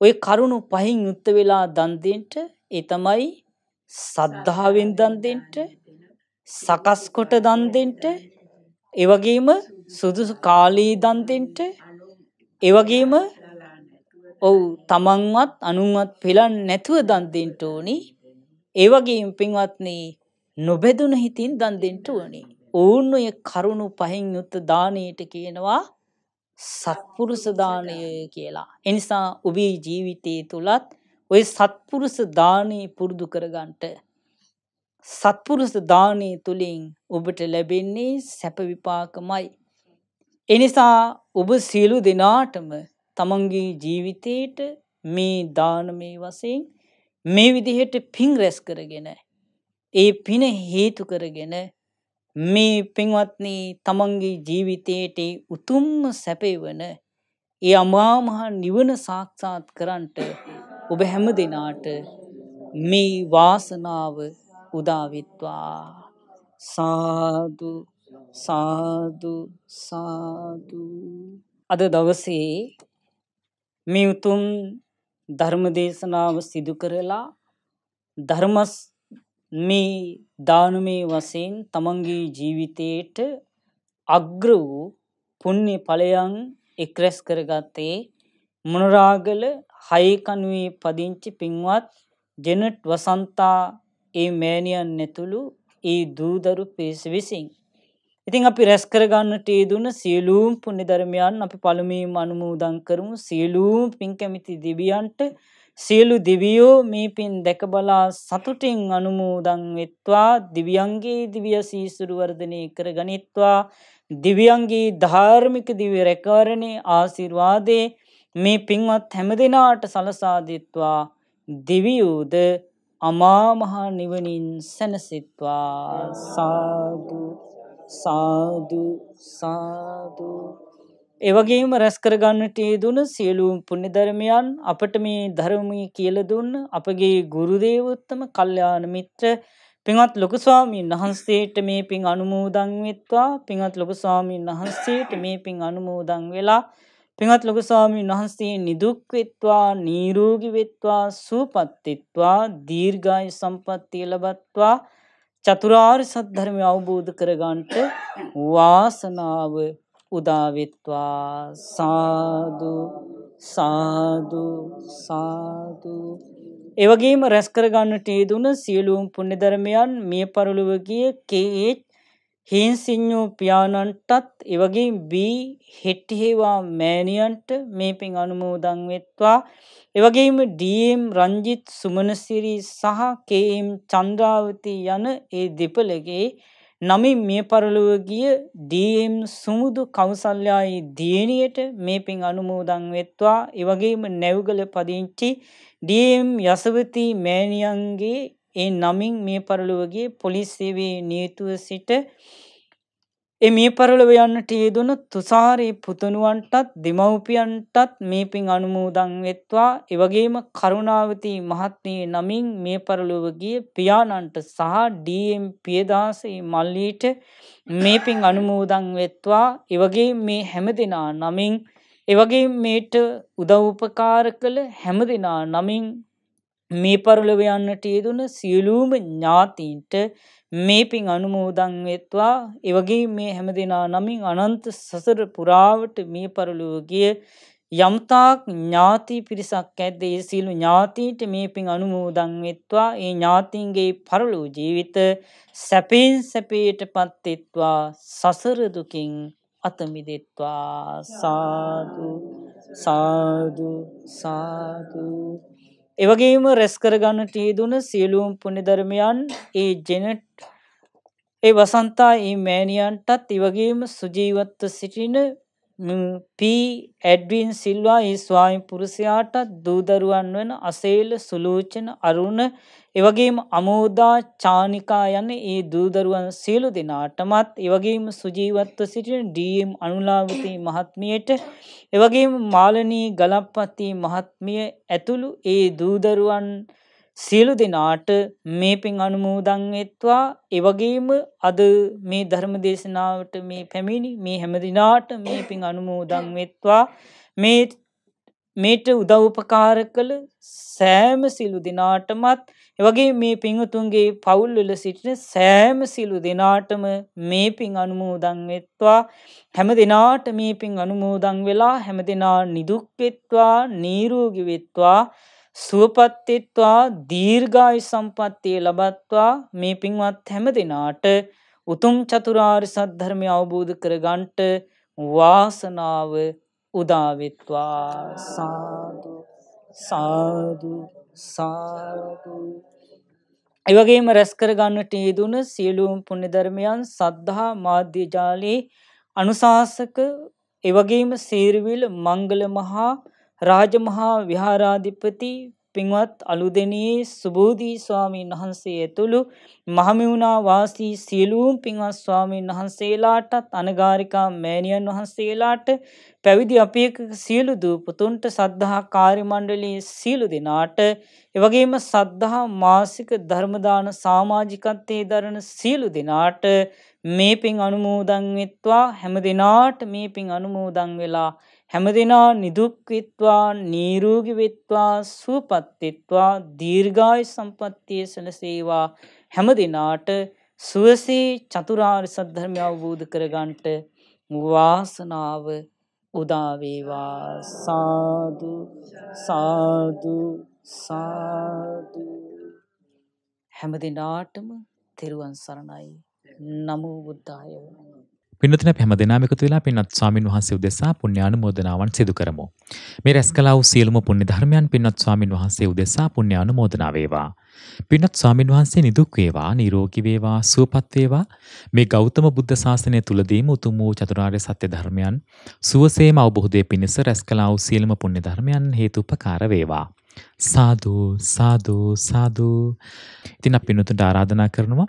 ওই කරුණු පහෙන් යුත් වෙලා දන් දෙන්න ඒ තමයි සද්ධාවෙන් දන් දෙන්න සකස් කොට දන් දෙන්න ඒ වගේම සුදුසු කාලී දන්තෙන්ට එවගේම ඔව් තමන්වත් අනුන්වත් පෙළන් නැතුව දන් දෙන්න ඕනි. ඒ වගේම පින්වත්නි නොබෙදුන හිතින් දන් දෙන්න ඕනි. ඕන් ඔය කරුණු පහෙන් යුත් දාණයට කියනවා සත්පුරුෂ දාණය කියලා. ඒ නිසා ඔබේ ජීවිතයේ තුලත් ඔය සත්පුරුෂ දාණය පුරුදු කරගන්නට සත්පුරුෂ දාණය තුලින් ඔබට ලැබෙන්නේ සැප විපාකමයි. එනිසා ඔබ සියලු දෙනාටම තමන්ගේ ජීවිතයට මේ දානමේ වසයෙන් මේ විදිහට පින් රැස් කරගෙන ඒ පින හේතු කරගෙන මේ පෙන්වත්නී තමන්ගේ ජීවිතයට උතුම්ම සැපේවන ඒ අමාමහා නිවන සාක්ෂාත් කරන්ට ඔබ හැම දෙනාට මේ වාසනාව උදාවිත්වා සාදුු සාදු සාදු අද දවසේ මේ උතුම් ධර්ම දේශනාව සිදු කරලා ධර්මස් මේ දානමේ වශයෙන් තමන්ගේ ජීවිතයට අග්‍ර වූ පුණ්‍ය ඵලයන් එක්රැස් කරගත්තේ මොනරාගල හයකනුවේ පදිංචි පින්වත් ජෙනට් වසන්තා ඒ මෑණියන් ඇතුළු ඒ දූදරු පිරිස විසින් ඉතිං අපි රැස් කරගන්නට ේදුන සියලූම් පුුණි ධර්මයන් අපි පළමීම් අනුමූදං කරමු සියලූම් පින් කැමිති දිවියන්ට සියලු දිවියෝ මේ පින් දැකබලා සතුටින් අනුමූදං වෙත්වා දිවියන්ගේ දිවිය සීසුරුවර්ධනය කර ගනිත්වා දිවියන්ගේ ධාර්මික දිව රැකවරණේ ආසිර්වාදේ මේ පින්වත් හැම දෙනාට සලසාදිත්වා දෙවියූද අමාමහා නිවනින් සැනසිත්වා සාදුූ සාදු සාදු ඒ වගේම රැස් කර ගන්නට යෙදුන සියලුම පුණ්‍ය ධර්මයන් අපට මේ ධර්මයේ කියලා දුන්න අපගේ ගුරු දේවෝත්තම කල්යාණ මිත්‍ර පින්වත් ලොකු ස්වාමීන් වහන්සේට මේ පින් අනුමෝදන් වෙත්වා පින්වත් ලොකු ස්වාමීන් වහන්සේට මේ පින් අනුමෝදන් වෙලා පින්වත් ලොකු ස්වාමීන් වහන්සේ නිදුක් වෙත්වා නිරෝගී වෙත්වා සුවපත් වෙත්වා දීර්ඝායු සම්පන්නිය ලබත්වා චතුරාර්ය සත්‍ය අවබෝධ කරගන්නට වාසනාව උදා වෙත්වා සාදු සාදු සාදු ඒ වගේම රැස් කරගන්නට ඊදුන සියලුම පුණ්‍ය ධර්මයන් මිය පරලොව ගිය කේච් හීන්සිංහෝ පියාණන්ටත් එවගේ බී හෙට්ටිහේවා මෑනියන්ට මේ පින් අනුමෝදං වෙත්වා එවගේම ඩම් රංජිත් සුමනසිරී සහ කේම් චන්ද්‍රාවති යන ඒ දෙපළගේ නමින් මිය පරලොව ගිය ඩම් සුමුදු කවසල්යායි දියණියට මේ පින් අනුමෝදං වෙත්වා එවගේම නැව්ගල පදිංචි ඩම් යසවති මෑනියන්ගේ ඒ නමින් මේ පරලොවගේ පොලිස් සේවේ නියතුව සිට ඒ මේ පරලොව යන්නට හේදුණු තුසාරේ පුතණුවන්ටත් දෙමව්පියන්ටත් මේ පින් අනුමෝදන් වෙත්වා එවැගේම කරුණාවති මහත්මිය නමින් මේ පරලොව ගිය පියාණන්ට සහ ඩී.එම්. පියදාසී මල්ලීට මේ පින් අනුමෝදන් වෙත්වා එවැගේ මේ හැමදෙනා නමින් එවගේ මේට උදව් උපකාර කළ හැමදෙනා නමින් මේ පරලොව යන්නට යෙදුන සියලූම ඥාතීන්ට මේ පින් අනුමෝදන් වෙත්වා එවගේ මේ හැමදෙනා නමින් අනන්ත සසර පුරාවට මේ පරලොව ගිය යම්තාක් ඥාති පිරිසක් ඇද්ද ඒ සියලු ඥාතීන්ට මේ පින් අනුමෝදන් වෙත්වා ඒ ඥාතීන්ගේ පරලෝ ජීවිත සැපෙන් සැපයට පත්වෙත්වා සසර දුකින් අතමිදෙත්වා සාදු සාදු සාදු එවගේම රැස් කරගන්න ටීදුන සියලුම් පුනිධර්මයන් ඒ ජෙනට් ඒ වසන්තා ඒ මෑණියන්ටත් ඉවගේම සුජීවත්ව සිටින පී ඇඩ්වින් සිල්වා ඒ ස්වාමි පුරුෂයාටත් දූදරුවන් වන අසේල සුලූචන අරුණ එවගේම අමෝදා චානිකා යන ඒ දූදරුවන් සියලු දෙනාටමත් එවගේම සුජීවත්ව සිටින ඩම් අනුලාවතී මහත්මියයට එවගේම මාලනී ගලප්පති මහත්මිය ඇතුළු ඒ දූදරුවන් සියලු දෙනාට මේ පින් අනුමූදන් වෙත්වා එවගේම අද මේ ධර්ම දේශනාවට මේ පැමිණි මේ හැමදිනාට මේ පින් අනුමෝදන් වෙත්වා මේ මේට උදව්පකාර කළ සෑම සිලු දෙනාටමත් එවගේ මේ පිංහතුන්ගේ පවුල්වල සිටින සෑම සිලු දෙනාටම මේ පින් අනුමෝදන් වෙත්වා හැම දෙනාට මේ පින් අනුමෝදන් වෙලා හැම දෙනා නිදුක්වෙත්වා නීරෝගිවෙත්වා සුවපත්තිත්වා දීර්ඝාය සම්පත්තිය ලබත්වා මේ පින්වත් හැම දෙනාට උතුම් චතුරාර් සද්ධර්මය අවබෝධ කරගන්ට වාසනාව උදාවෙත්වා සාදු සාදු සාදු එවගේම රැස්කරගන්නට යෙදුන සියලූම් පුුණිධර්මයන් සද්ධහා මාධ්‍යජාලයේ අනුශාසක එවගේම සීරවිල් මංගල මහා රාජමහා විහාරාධිපති පින්වත් අලුදෙනී සුබෝධී ස්වාමීන් වහන්සේ ඇතුළු මහමිවුණා වාසී සියලූම් පින්වත් ස්වාමීන් වහන්සේලාටත් අනගාරිකා මෑණියන් වහන්සේලාට පැවිදි අපේක සියලු දූපතුන්ට සද්ධහා කාරිමණ්ඩලයේ සියලු දෙනාට එවගේම සද්ධහා මාසික ධර්මදාන සාමාජිකත්තයේ දරන සියලු දෙනාට මේ පින් අනුමෝදංවෙත්වා හැම දෙනාට මේ පින් අනුමෝදං වෙලා හැමදිනා නිදුක්විත්වා නීරූගිවිත්වා සුවපත්තිත්වා දීර්ඝාය සම්පත්තිය සැලසේවා හැමදිනාට සුවසේ චතුරාර් සද්ධර්මය අවබෝධ කරගන්ට වාසනාව උදාවේවා සාදු සාදු සාදු හැමදිනාටම තෙරුවන් සරණයි නමෝ බුද්ධාය පින්නතුන අප හැම දෙනාම එකතු වෙලා පින්වත් ස්වාමින් වහන්සේ උදෙසා පුණ්‍යානුමෝදනාවන් සිදු කරමු. මේ රැස්කලා වූ සියලුම පුණ්‍ය ධර්මයන් පින්වත් ස්වාමින් වහන්සේ උදෙසා පුණ්‍යානුමෝදනා වේවා. පින්වත් ස්වාමින් වහන්සේ නිදුක් වේවා, නිරෝගී වේවා, සුවපත් වේවා. මේ ගෞතම බුද්ධ ශාසනය තුලදීම උතුම් වූ චතුරාර්ය සත්‍ය ධර්මයන් සුවසේම අවබෝධයේ පිණිස රැස්කලා වූ සියලුම පුණ්‍ය ධර්මයන් හේතුපකාර වේවා. සාදු සාදු සාදු. ඉතින් අපි පින්වතුන්ට ආරාධනා කරනවා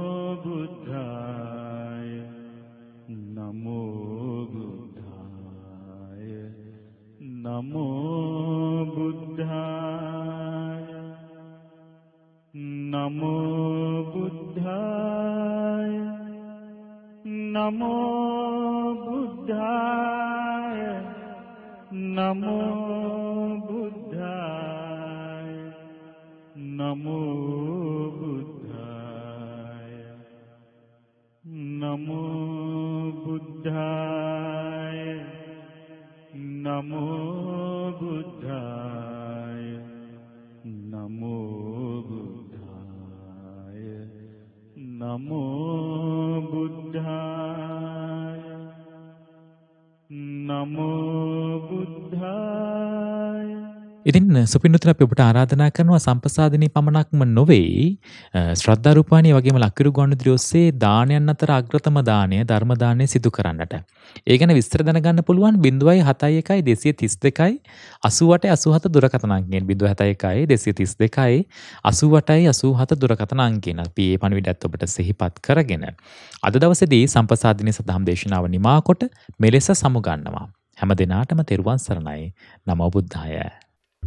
සුපිනුතුන අපි ඔබට ආරාධනා කරනවා සම්පසාදනී පමණක්ම නොවේ ශ්‍රද්ධා රූපාණී වගේම ලක්කිරු ගොනුදිරි ඔස්සේ දානයන් අතර අග්‍රතම දාණය ධර්ම දාණය සිදු කරන්නට. ඒ ගැන විස්තර දැනගන්න පුළුවන් 071 232 88 87 දුරකථන අංකයෙන් 071 232 88 87 දුරකථන අංකයෙන් අපි මේ පණිවිඩයත් ඔබට සිහිපත් කරගෙන අද දවසේදී සම්පසාදනී සදහම් දේශනාව නිමා කොට මෙලෙස සමුගන්නවා. හැම දිනාටම තෙරුවන් සරණයි නමෝ බුද්ධාය